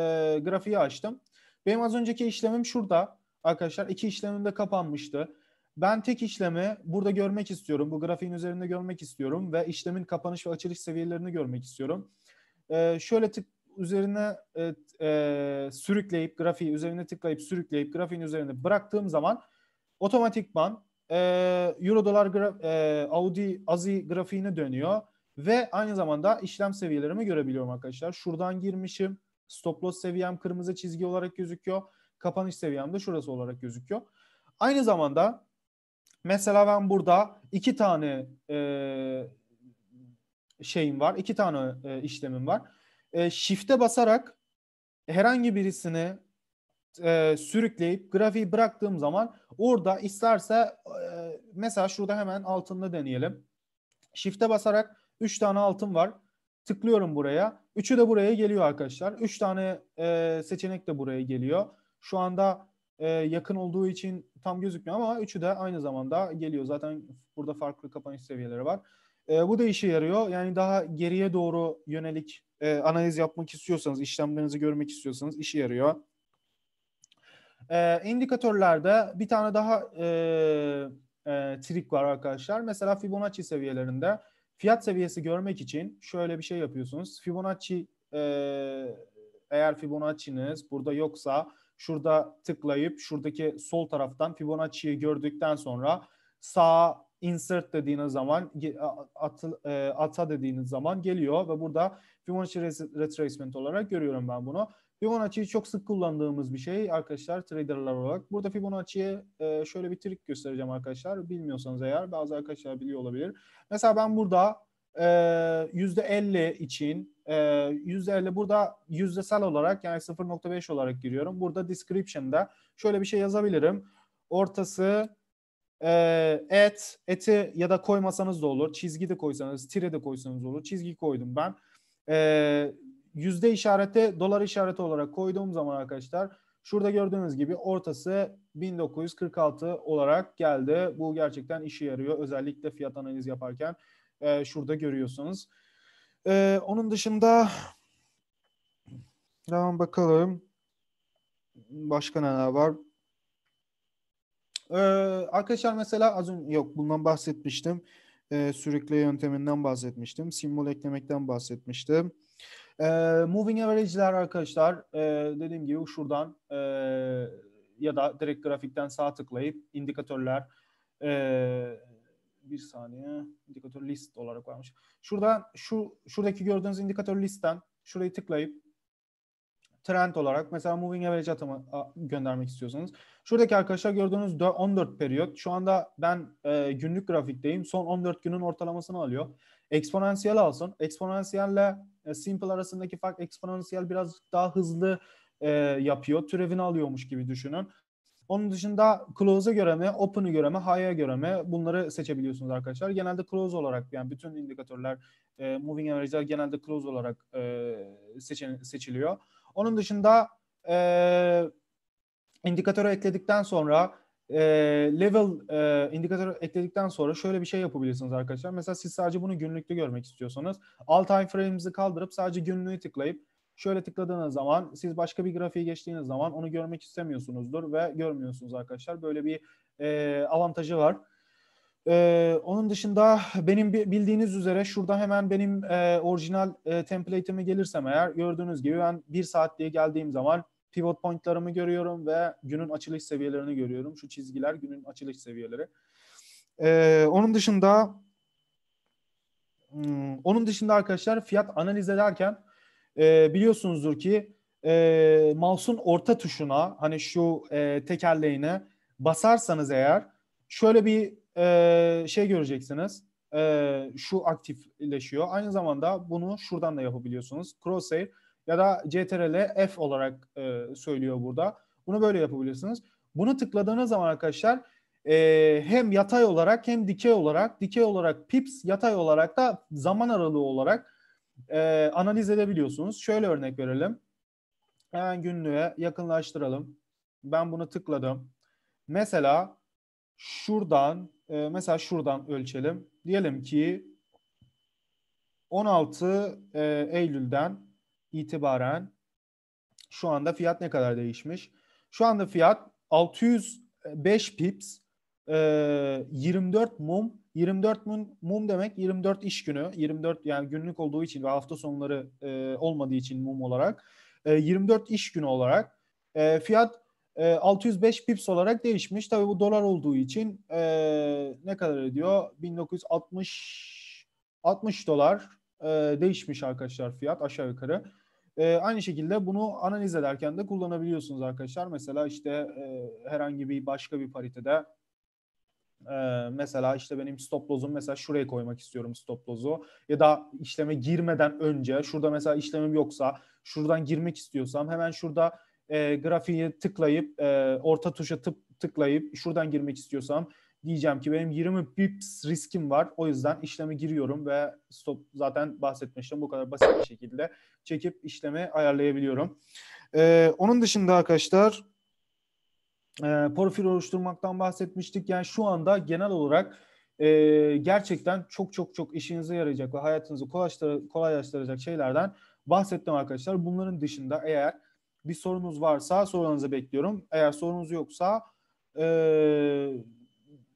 grafiği açtım. Benim az önceki işlemim şurada. Arkadaşlar iki işlemim de kapanmıştı ben tek işlemi burada görmek istiyorum. Bu grafiğin üzerinde görmek istiyorum ve işlemin kapanış ve açılış seviyelerini görmek istiyorum. Ee, şöyle tık üzerine e, e, sürükleyip grafiği üzerine tıklayıp sürükleyip grafiğin üzerinde bıraktığım zaman otomatikman e, Euro dolar graf, e, Audi Azi grafiğine dönüyor ve aynı zamanda işlem seviyelerimi görebiliyorum arkadaşlar. Şuradan girmişim. Stop loss seviyem kırmızı çizgi olarak gözüküyor. Kapanış seviyem de şurası olarak gözüküyor. Aynı zamanda Mesela ben burada iki tane e, şeyim var. iki tane e, işlemim var. E, shift'e basarak herhangi birisini e, sürükleyip grafiği bıraktığım zaman orada isterse e, mesela şurada hemen altında deneyelim. Shift'e basarak 3 tane altın var. Tıklıyorum buraya. Üçü de buraya geliyor arkadaşlar. 3 tane e, seçenek de buraya geliyor. Şu anda e, yakın olduğu için tam gözükmüyor ama üçü de aynı zamanda geliyor. Zaten burada farklı kapanış seviyeleri var. E, bu da işe yarıyor. Yani daha geriye doğru yönelik e, analiz yapmak istiyorsanız, işlemlerinizi görmek istiyorsanız işe yarıyor. E, indikatörlerde bir tane daha e, e, trik var arkadaşlar. Mesela Fibonacci seviyelerinde fiyat seviyesi görmek için şöyle bir şey yapıyorsunuz. Fibonacci e, eğer Fibonacci'niz burada yoksa Şurada tıklayıp şuradaki sol taraftan Fibonacci'yi gördükten sonra sağa insert dediğiniz zaman at, e, ata dediğiniz zaman geliyor ve burada Fibonacci retracement olarak görüyorum ben bunu. Fibonacci'yi çok sık kullandığımız bir şey arkadaşlar traderlar olarak. Burada Fibonacci'ye e, şöyle bir trik göstereceğim arkadaşlar. Bilmiyorsanız eğer bazı arkadaşlar biliyor olabilir. Mesela ben burada ee, yüzde %50 için ee, yüzde %50 burada yüzdesel olarak yani 0.5 olarak giriyorum. Burada description'da şöyle bir şey yazabilirim. Ortası et, ee, eti ya da koymasanız da olur. Çizgi de koysanız, tire de koysanız olur. Çizgi koydum ben. E, yüzde işareti, dolar işareti olarak koyduğum zaman arkadaşlar şurada gördüğünüz gibi ortası 1946 olarak geldi. Bu gerçekten işe yarıyor. Özellikle fiyat analiz yaparken e, şurada görüyorsunuz. E, onun dışında devam bakalım. Başka neler var? Ee, arkadaşlar mesela az önce yok bundan bahsetmiştim. Ee, sürükle yönteminden bahsetmiştim. Simbol eklemekten bahsetmiştim. Ee, moving average'ler arkadaşlar e, dediğim gibi şuradan e, ya da direkt grafikten sağ tıklayıp indikatörler e, bir saniye indikatör list olarak varmış. Şurada şu şuradaki gördüğünüz indikatör listten şurayı tıklayıp trend olarak mesela moving average atama göndermek istiyorsanız. Şuradaki arkadaşlar gördüğünüz 14 periyot. Şu anda ben e, günlük grafikteyim. Son 14 günün ortalamasını alıyor. Eksponansiyel alsın. Eksponansiyelle e, simple arasındaki fark eksponansiyel biraz daha hızlı e, yapıyor. Türevini alıyormuş gibi düşünün. Onun dışında close'a göre mi, open'ı göre mi, high'a göre mi bunları seçebiliyorsunuz arkadaşlar. Genelde close olarak yani bütün indikatörler, e, moving average'ler genelde close olarak e, seçen, seçiliyor. Onun dışında e, indikatörü ekledikten sonra e, level e, indikatörü ekledikten sonra şöyle bir şey yapabilirsiniz arkadaşlar. Mesela siz sadece bunu günlükte görmek istiyorsanız Alt time frames'i kaldırıp sadece günlüğü tıklayıp Şöyle tıkladığınız zaman siz başka bir grafiği geçtiğiniz zaman onu görmek istemiyorsunuzdur ve görmüyorsunuz arkadaşlar. Böyle bir e, avantajı var. Ee, onun dışında benim bildiğiniz üzere şurada hemen benim e, orijinal e, template'ime gelirsem eğer gördüğünüz gibi ben bir saat diye geldiğim zaman pivot point'larımı görüyorum ve günün açılış seviyelerini görüyorum. Şu çizgiler günün açılış seviyeleri. Ee, onun dışında hmm, onun dışında arkadaşlar fiyat analiz ederken e, biliyorsunuzdur ki e, mouse'un orta tuşuna hani şu e, tekerleğine basarsanız eğer şöyle bir e, şey göreceksiniz. E, şu aktifleşiyor. Aynı zamanda bunu şuradan da yapabiliyorsunuz. Crosshair ya da CTRL F olarak e, söylüyor burada. Bunu böyle yapabilirsiniz. Bunu tıkladığınız zaman arkadaşlar e, hem yatay olarak hem dikey olarak, dikey olarak pips, yatay olarak da zaman aralığı olarak e, analiz edebiliyorsunuz. Şöyle örnek verelim. Hemen günlüğe yakınlaştıralım. Ben bunu tıkladım. Mesela şuradan e, mesela şuradan ölçelim. Diyelim ki 16 e, Eylül'den itibaren şu anda fiyat ne kadar değişmiş? Şu anda fiyat 605 pips e, 24 mum 24 mum, demek 24 iş günü. 24 yani günlük olduğu için ve hafta sonları e, olmadığı için mum olarak. E, 24 iş günü olarak. E, fiyat e, 605 pips olarak değişmiş. Tabii bu dolar olduğu için e, ne kadar ediyor? 1960 60 dolar e, değişmiş arkadaşlar fiyat aşağı yukarı. E, aynı şekilde bunu analiz ederken de kullanabiliyorsunuz arkadaşlar. Mesela işte e, herhangi bir başka bir paritede ee, mesela işte benim stop loss'um mesela şuraya koymak istiyorum stop loss'u. Ya da işleme girmeden önce şurada mesela işlemim yoksa şuradan girmek istiyorsam hemen şurada e, grafiğe tıklayıp e, orta tuşa tıp, tıklayıp şuradan girmek istiyorsam diyeceğim ki benim 20 pips riskim var. O yüzden işleme giriyorum ve stop zaten bahsetmiştim bu kadar basit bir şekilde çekip işlemi ayarlayabiliyorum. Ee, onun dışında arkadaşlar e, profil oluşturmaktan bahsetmiştik. Yani şu anda genel olarak e, gerçekten çok çok çok işinize yarayacak ve hayatınızı kolaylaştıracak şeylerden bahsettim arkadaşlar. Bunların dışında eğer bir sorunuz varsa sorularınızı bekliyorum. Eğer sorunuz yoksa e,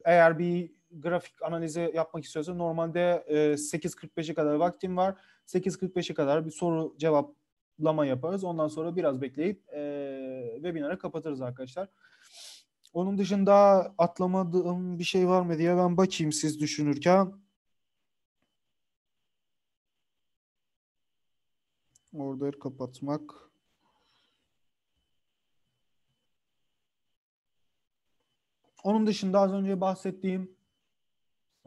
eğer bir grafik analizi yapmak istiyorsa normalde e, 8.45'e kadar vaktim var. 8.45'e kadar bir soru cevaplama yaparız. Ondan sonra biraz bekleyip e, webinarı kapatırız arkadaşlar. Onun dışında atlamadığım bir şey var mı diye ben bakayım siz düşünürken. Order kapatmak. Onun dışında az önce bahsettiğim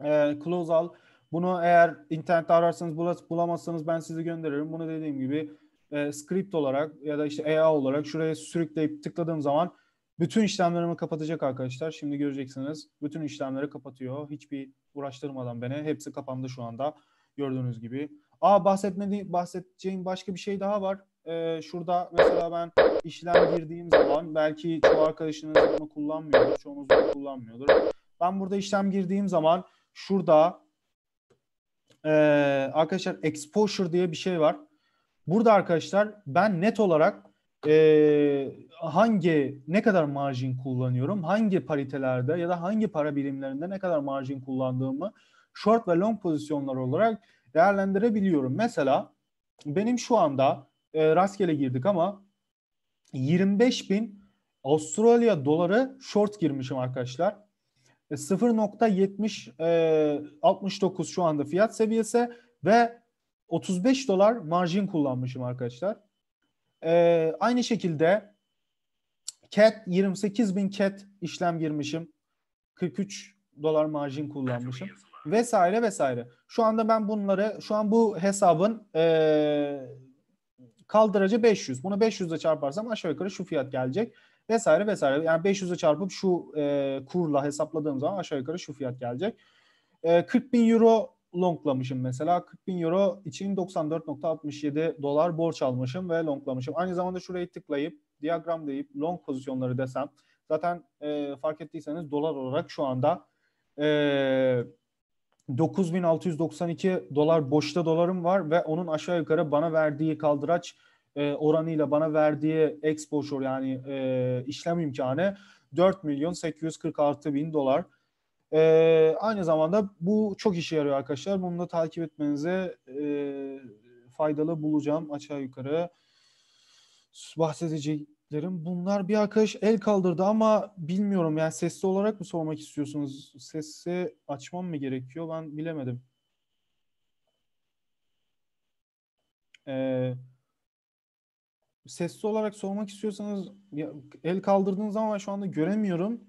e, Closal. Bunu eğer internette ararsanız bulamazsanız ben sizi gönderirim. Bunu dediğim gibi e, script olarak ya da işte EA olarak şuraya sürükleyip tıkladığım zaman bütün işlemlerimi kapatacak arkadaşlar. Şimdi göreceksiniz. Bütün işlemleri kapatıyor. Hiçbir uğraştırmadan beni. Hepsi kapandı şu anda gördüğünüz gibi. Aa bahsetmedi, bahsedeceğim başka bir şey daha var. Ee, şurada mesela ben işlem girdiğim zaman belki çoğu arkadaşınız bunu kullanmıyordur. Çoğunuz bunu kullanmıyordur. Ben burada işlem girdiğim zaman şurada e, arkadaşlar exposure diye bir şey var. Burada arkadaşlar ben net olarak e, hangi ne kadar marjin kullanıyorum, hangi paritelerde ya da hangi para birimlerinde ne kadar marjin kullandığımı short ve long pozisyonlar olarak değerlendirebiliyorum. Mesela benim şu anda e, rastgele girdik ama 25 bin Avustralya doları short girmişim arkadaşlar. 0.70 e, 69 şu anda fiyat seviyesi ve 35 dolar marjin kullanmışım arkadaşlar. Ee, aynı şekilde CAT 28 bin CAT işlem girmişim. 43 dolar marjin kullanmışım vesaire vesaire. Şu anda ben bunları şu an bu hesabın e, kaldıracı 500. Bunu 500'e çarparsam aşağı yukarı şu fiyat gelecek vesaire vesaire. Yani 500'e çarpıp şu e, kurla hesapladığım zaman aşağı yukarı şu fiyat gelecek. E, ee, 40 bin euro longlamışım mesela. 40 bin euro için 94.67 dolar borç almışım ve longlamışım. Aynı zamanda şurayı tıklayıp diagram deyip long pozisyonları desem zaten e, fark ettiyseniz dolar olarak şu anda e, 9692 dolar boşta dolarım var ve onun aşağı yukarı bana verdiği kaldıraç e, oranıyla bana verdiği exposure yani e, işlem imkanı 4 milyon 846 bin dolar. E, aynı zamanda bu çok işe yarıyor arkadaşlar. Bunu da takip etmenize e, faydalı bulacağım aşağı yukarı bahsedeceklerim. Bunlar bir arkadaş el kaldırdı ama bilmiyorum yani sesli olarak mı sormak istiyorsunuz? Sesi açmam mı gerekiyor? Ben bilemedim. Ee, sesli olarak sormak istiyorsanız ya, el kaldırdığınız zaman şu anda göremiyorum.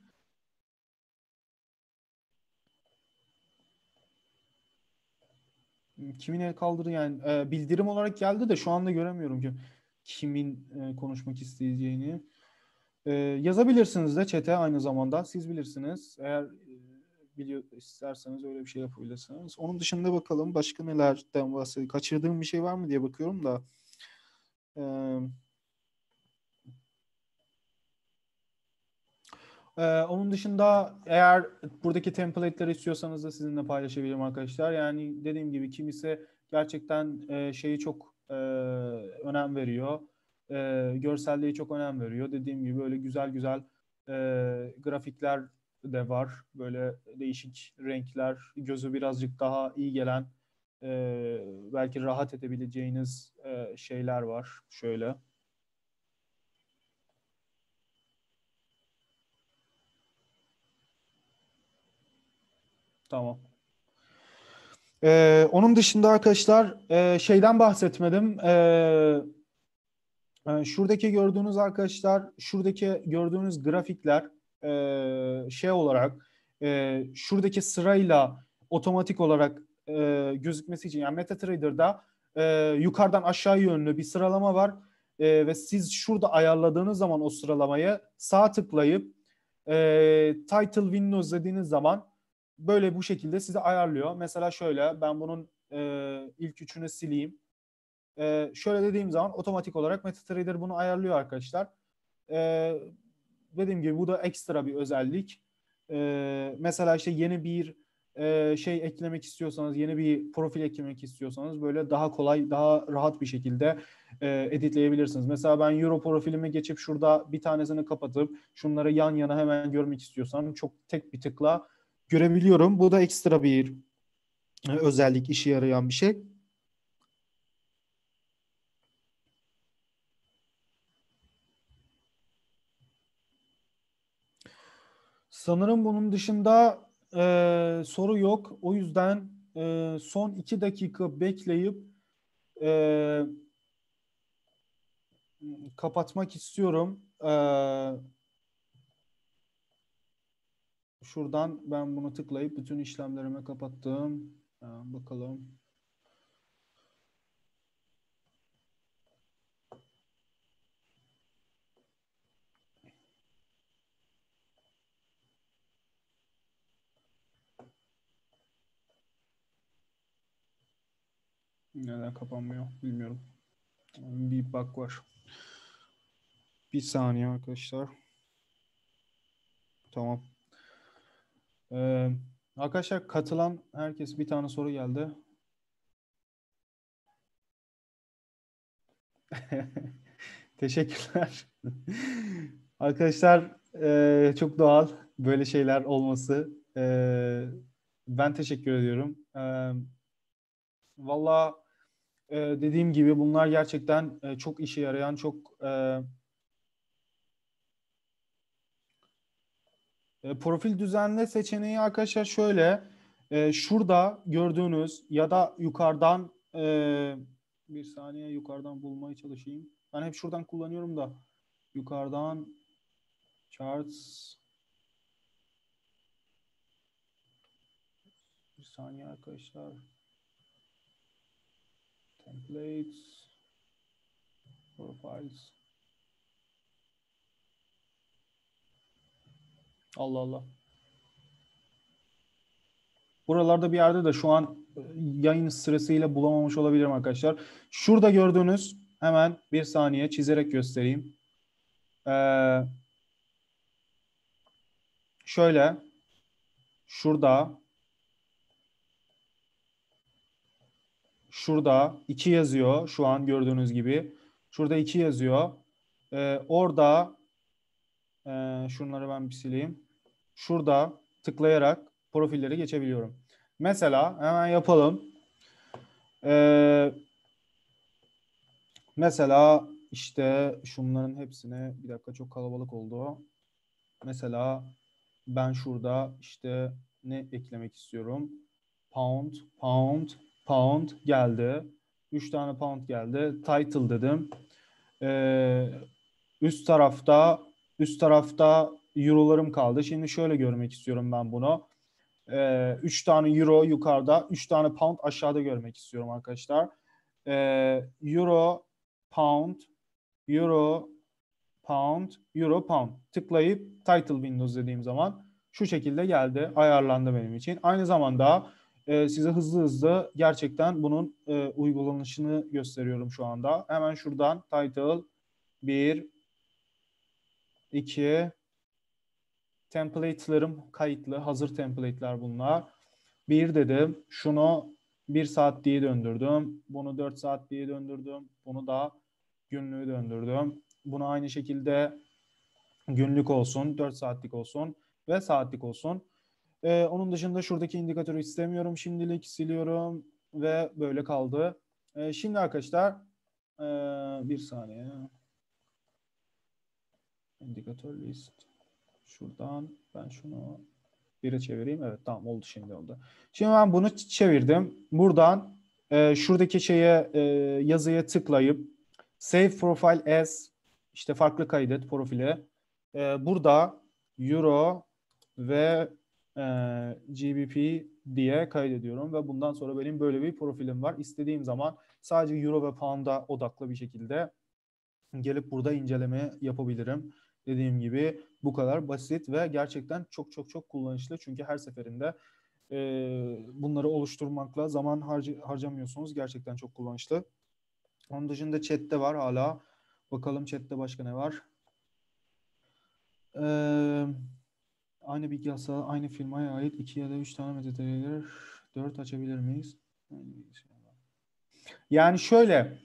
kimin el kaldırdı yani e, bildirim olarak geldi de şu anda göremiyorum ki kimin e, konuşmak isteyeceğini. E, yazabilirsiniz de çete aynı zamanda siz bilirsiniz. Eğer e, biliyor isterseniz öyle bir şey yapabilirsiniz. Onun dışında bakalım başka nelerden bahsediyor. Kaçırdığım bir şey var mı diye bakıyorum da. Eee Ee, onun dışında eğer buradaki template'leri istiyorsanız da sizinle paylaşabilirim arkadaşlar. Yani dediğim gibi kimisi gerçekten e, şeyi çok e, önem veriyor. E, görselliği çok önem veriyor. Dediğim gibi böyle güzel güzel e, grafikler de var. Böyle değişik renkler, gözü birazcık daha iyi gelen, e, belki rahat edebileceğiniz e, şeyler var. Şöyle. Tamam. Ee, onun dışında arkadaşlar e, şeyden bahsetmedim. Ee, e, şuradaki gördüğünüz arkadaşlar, şuradaki gördüğünüz grafikler e, şey olarak e, şuradaki sırayla otomatik olarak e, gözükmesi için yani MetaTrader'da e, yukarıdan aşağı yönlü bir sıralama var e, ve siz şurada ayarladığınız zaman o sıralamayı sağ tıklayıp e, title windows dediğiniz zaman böyle bu şekilde size ayarlıyor. Mesela şöyle ben bunun e, ilk üçünü sileyim. E, şöyle dediğim zaman otomatik olarak MetaTrader bunu ayarlıyor arkadaşlar. E, dediğim gibi bu da ekstra bir özellik. E, mesela işte yeni bir e, şey eklemek istiyorsanız, yeni bir profil eklemek istiyorsanız böyle daha kolay, daha rahat bir şekilde e, editleyebilirsiniz. Mesela ben Euro profilime geçip şurada bir tanesini kapatıp şunları yan yana hemen görmek istiyorsam çok tek bir tıkla görebiliyorum. Bu da ekstra bir e, özellik işe yarayan bir şey. Sanırım bunun dışında e, soru yok. O yüzden e, son iki dakika bekleyip e, kapatmak istiyorum. E, Şuradan ben bunu tıklayıp bütün işlemlerimi kapattım. Ee, bakalım. Neden kapanmıyor bilmiyorum. Bir bug var. Bir saniye arkadaşlar. Tamam. Ee, arkadaşlar katılan herkes bir tane soru geldi. Teşekkürler. arkadaşlar e, çok doğal böyle şeyler olması. E, ben teşekkür ediyorum. E, Valla dediğim gibi bunlar gerçekten çok işe yarayan, çok... E, E, profil düzenle seçeneği arkadaşlar şöyle. E, şurada gördüğünüz ya da yukarıdan e, bir saniye yukarıdan bulmaya çalışayım. Ben hep şuradan kullanıyorum da yukarıdan charts bir saniye arkadaşlar templates profiles Allah Allah. Buralarda bir yerde de şu an e, yayın sırasıyla bulamamış olabilirim arkadaşlar. Şurada gördüğünüz hemen bir saniye çizerek göstereyim. Ee, şöyle şurada şurada 2 yazıyor şu an gördüğünüz gibi. Şurada 2 yazıyor. Ee, orada e, şunları ben bir sileyim şurada tıklayarak profilleri geçebiliyorum. Mesela hemen yapalım. Ee, mesela işte şunların hepsine bir dakika çok kalabalık oldu. Mesela ben şurada işte ne eklemek istiyorum? Pound, pound, pound geldi. Üç tane pound geldi. Title dedim. Ee, üst tarafta üst tarafta eurolarım kaldı. Şimdi şöyle görmek istiyorum ben bunu. 3 ee, tane euro yukarıda, 3 tane pound aşağıda görmek istiyorum arkadaşlar. Ee, euro, pound, euro, pound, euro, pound. Tıklayıp title windows dediğim zaman şu şekilde geldi. Ayarlandı benim için. Aynı zamanda e, size hızlı hızlı gerçekten bunun e, uygulanışını gösteriyorum şu anda. Hemen şuradan title 1, 2, template'larım kayıtlı. Hazır template'ler bunlar. Bir dedim şunu bir saat diye döndürdüm. Bunu dört saat diye döndürdüm. Bunu da günlüğü döndürdüm. Bunu aynı şekilde günlük olsun, dört saatlik olsun ve saatlik olsun. Ee, onun dışında şuradaki indikatörü istemiyorum. Şimdilik siliyorum ve böyle kaldı. Ee, şimdi arkadaşlar ee, bir saniye. Indikatör list. Şuradan ben şunu 1'e çevireyim. Evet tamam oldu şimdi oldu. Şimdi ben bunu çevirdim. Buradan e, şuradaki şeye e, yazıya tıklayıp Save Profile As işte farklı kaydet profili E, burada Euro ve e, GBP diye kaydediyorum ve bundan sonra benim böyle bir profilim var. İstediğim zaman sadece Euro ve Pound'a odaklı bir şekilde gelip burada inceleme yapabilirim. Dediğim gibi bu kadar basit ve gerçekten çok çok çok kullanışlı. Çünkü her seferinde e, bunları oluşturmakla zaman harca, harcamıyorsunuz. Gerçekten çok kullanışlı. Onun dışında chatte var hala. Bakalım chatte başka ne var? Ee, aynı bir hastalığı, aynı firmaya ait iki ya da üç tane metadataları dört açabilir miyiz? Yani şey şöyle,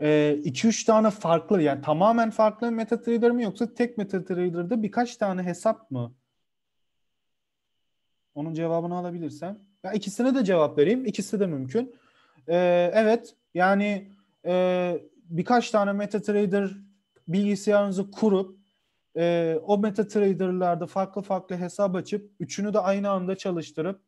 2-3 ee, tane farklı yani tamamen farklı MetaTrader mi yoksa tek MetaTrader'da birkaç tane hesap mı? Onun cevabını alabilirsem. Ya ikisine de cevap vereyim. İkisi de mümkün. Ee, evet yani e, birkaç tane MetaTrader bilgisayarınızı kurup e, o MetaTrader'larda farklı farklı hesap açıp üçünü de aynı anda çalıştırıp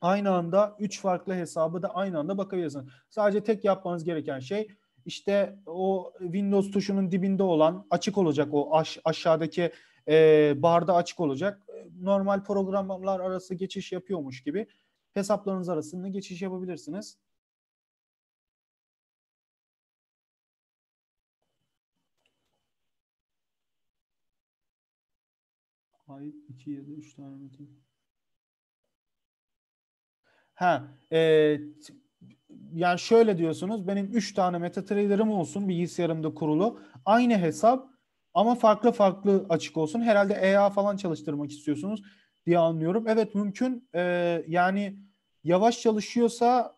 aynı anda üç farklı hesabı da aynı anda bakabilirsiniz. Sadece tek yapmanız gereken şey işte o Windows tuşunun dibinde olan açık olacak o aş, aşağıdaki e, barda açık olacak. E, normal programlar arası geçiş yapıyormuş gibi hesaplarınız arasında geçiş yapabilirsiniz. Ay 2 ya da 3 tane metin. Ha, e, yani şöyle diyorsunuz benim 3 tane MetaTrader'ım olsun bilgisayarımda kurulu. Aynı hesap ama farklı farklı açık olsun. Herhalde EA falan çalıştırmak istiyorsunuz diye anlıyorum. Evet mümkün. Ee, yani yavaş çalışıyorsa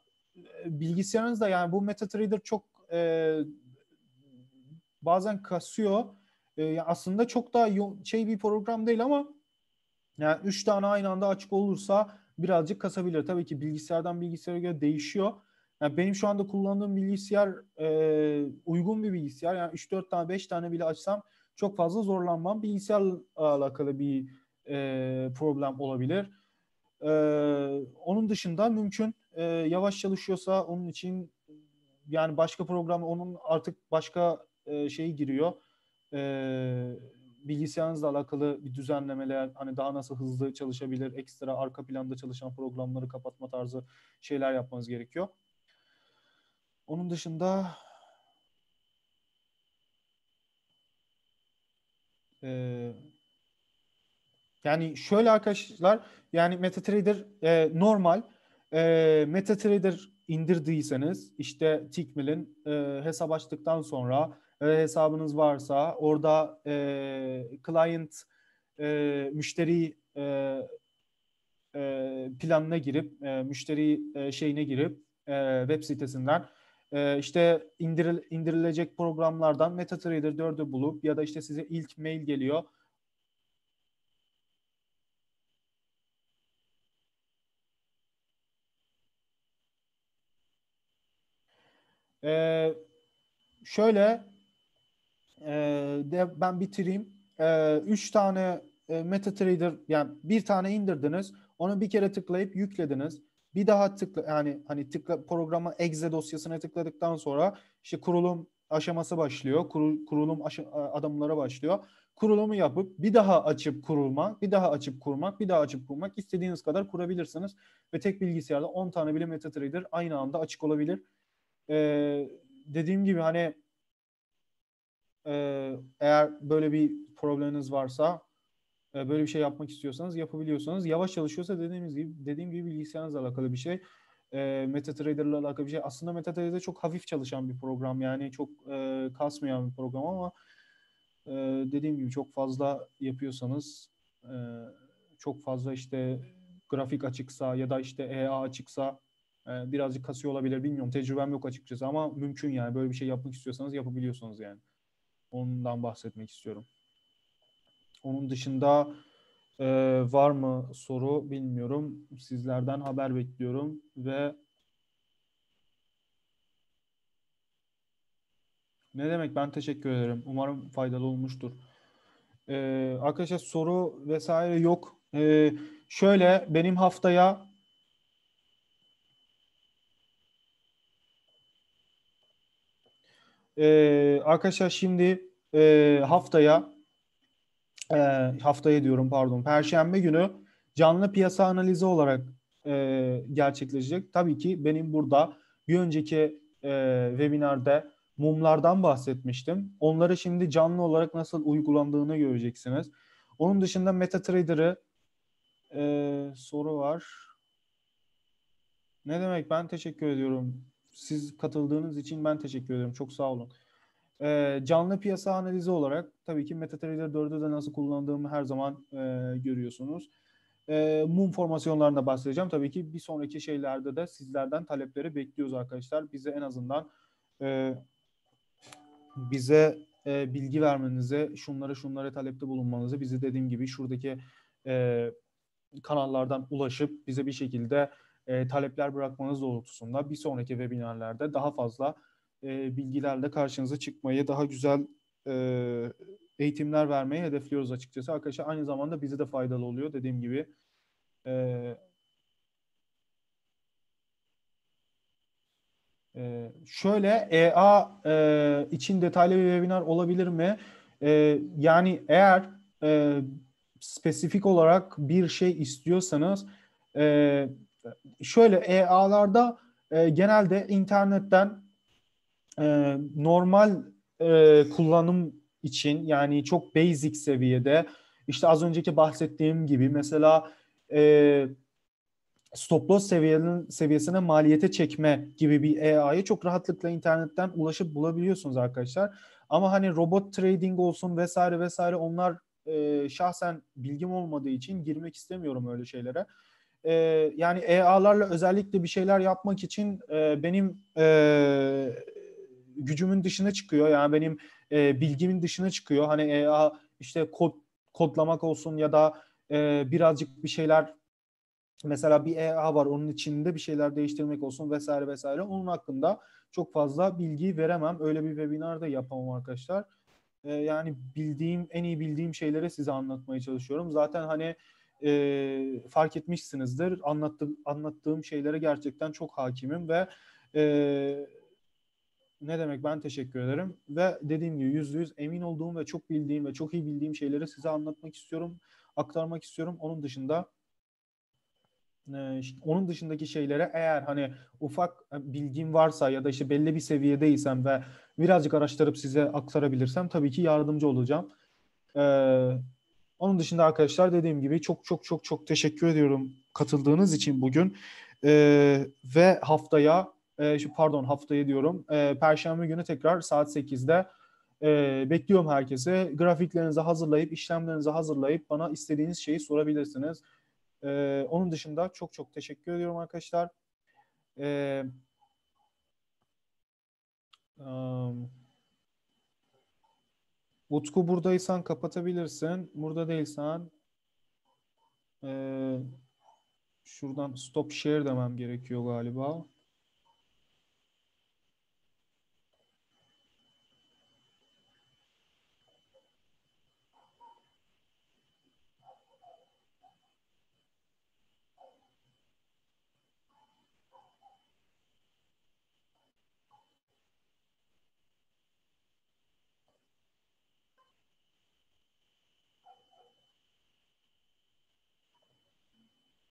e, bilgisayarınız da yani bu MetaTrader çok e, bazen kasıyor. E, aslında çok daha şey bir program değil ama yani 3 tane aynı anda açık olursa birazcık kasabilir. Tabii ki bilgisayardan bilgisayara göre değişiyor. Yani benim şu anda kullandığım bilgisayar e, uygun bir bilgisayar. Yani 3-4 tane 5 tane bile açsam çok fazla zorlanmam. Bilgisayarla alakalı bir e, problem olabilir. E, onun dışında mümkün e, yavaş çalışıyorsa onun için yani başka program onun artık başka e, şeyi giriyor. E, bilgisayarınızla alakalı bir düzenlemeler hani daha nasıl hızlı çalışabilir ekstra arka planda çalışan programları kapatma tarzı şeyler yapmanız gerekiyor. Onun dışında e, yani şöyle arkadaşlar yani MetaTrader e, normal e, MetaTrader indirdiyseniz işte Tickmill'in e, hesap açtıktan sonra e, hesabınız varsa orada e, client e, müşteri e, e, planına girip e, müşteri e, şeyine girip e, web sitesinden e, işte indiril, indirilecek programlardan MetaTrader 4'ü bulup ya da işte size ilk mail geliyor. Ee, şöyle e, de ben bitireyim. E, üç tane e, MetaTrader yani bir tane indirdiniz. Onu bir kere tıklayıp yüklediniz. Bir daha tıkla yani hani tıkla programa exe dosyasına tıkladıktan sonra işte kurulum aşaması başlıyor. Kurul, kurulum aş- adımları başlıyor. Kurulumu yapıp bir daha açıp kurulmak, bir daha açıp kurmak, bir daha açıp kurmak istediğiniz kadar kurabilirsiniz. Ve tek bilgisayarda 10 tane bile MetaTrader aynı anda açık olabilir. Ee, dediğim gibi hani e, eğer böyle bir probleminiz varsa e, böyle bir şey yapmak istiyorsanız yapabiliyorsanız yavaş çalışıyorsa dediğimiz gibi dediğim gibi bilgisayarınızla alakalı bir şey. E, MetaTrader ile alakalı bir şey. Aslında MetaTrader çok hafif çalışan bir program yani çok e, kasmayan bir program ama e, dediğim gibi çok fazla yapıyorsanız e, çok fazla işte grafik açıksa ya da işte EA açıksa e, birazcık kasıyor olabilir bilmiyorum. Tecrübem yok açıkçası ama mümkün yani böyle bir şey yapmak istiyorsanız yapabiliyorsunuz yani. Ondan bahsetmek istiyorum. Onun dışında e, var mı soru bilmiyorum. Sizlerden haber bekliyorum ve ne demek ben teşekkür ederim. Umarım faydalı olmuştur. E, arkadaşlar soru vesaire yok. E, şöyle benim haftaya Ee, arkadaşlar şimdi e, haftaya e, haftaya diyorum pardon Perşembe günü canlı piyasa analizi olarak e, gerçekleşecek. Tabii ki benim burada bir önceki e, webinarda mumlardan bahsetmiştim. Onları şimdi canlı olarak nasıl uygulandığını göreceksiniz. Onun dışında MetaTrader'ı e, soru var. Ne demek ben teşekkür ediyorum. Siz katıldığınız için ben teşekkür ediyorum. Çok sağ olun. E, canlı piyasa analizi olarak tabii ki MetaTrader 4'ü de nasıl kullandığımı her zaman e, görüyorsunuz. E, mum formasyonlarına bahsedeceğim. Tabii ki bir sonraki şeylerde de sizlerden talepleri bekliyoruz arkadaşlar. Bize en azından e, bize e, bilgi vermenizi, şunlara şunlara talepte bulunmanızı, bizi dediğim gibi şuradaki e, kanallardan ulaşıp bize bir şekilde e, talepler bırakmanız doğrultusunda bir sonraki webinarlerde daha fazla e, bilgilerle karşınıza çıkmayı, daha güzel e, eğitimler vermeyi hedefliyoruz açıkçası. Arkadaşlar aynı zamanda bize de faydalı oluyor dediğim gibi. E, Ee, şöyle EA e, için detaylı bir webinar olabilir mi? E, yani eğer e, spesifik olarak bir şey istiyorsanız e, şöyle EA'larda e, genelde internetten e, normal e, kullanım için yani çok basic seviyede işte az önceki bahsettiğim gibi mesela e, stop loss seviyenin, seviyesine maliyete çekme gibi bir AI'ye çok rahatlıkla internetten ulaşıp bulabiliyorsunuz arkadaşlar. Ama hani robot trading olsun vesaire vesaire onlar e, şahsen bilgim olmadığı için girmek istemiyorum öyle şeylere. E, yani EA'larla özellikle bir şeyler yapmak için e, benim e, gücümün dışına çıkıyor. Yani benim e, bilgimin dışına çıkıyor. Hani e, işte kod kodlamak olsun ya da e, birazcık bir şeyler mesela bir EA var onun içinde bir şeyler değiştirmek olsun vesaire vesaire. Onun hakkında çok fazla bilgi veremem. Öyle bir webinar da yapamam arkadaşlar. E, yani bildiğim en iyi bildiğim şeylere size anlatmaya çalışıyorum. Zaten hani e, fark etmişsinizdir. Anlattığım, anlattığım şeylere gerçekten çok hakimim ve e, ne demek ben teşekkür ederim. Ve dediğim gibi yüzde yüz emin olduğum ve çok bildiğim ve çok iyi bildiğim şeyleri size anlatmak istiyorum. Aktarmak istiyorum. Onun dışında e, onun dışındaki şeylere eğer hani ufak e, bilgim varsa ya da işte belli bir seviyedeysem ve birazcık araştırıp size aktarabilirsem tabii ki yardımcı olacağım. Ee, onun dışında arkadaşlar dediğim gibi çok çok çok çok teşekkür ediyorum katıldığınız için bugün. Ee, ve haftaya ee, şu pardon haftayı diyorum. Ee, Perşembe günü tekrar saat 8'de ee, bekliyorum herkese. Grafiklerinizi hazırlayıp, işlemlerinizi hazırlayıp bana istediğiniz şeyi sorabilirsiniz. onun dışında çok çok teşekkür ediyorum arkadaşlar. E, um, Utku buradaysan kapatabilirsin. Burada değilsen e, şuradan stop share demem gerekiyor galiba.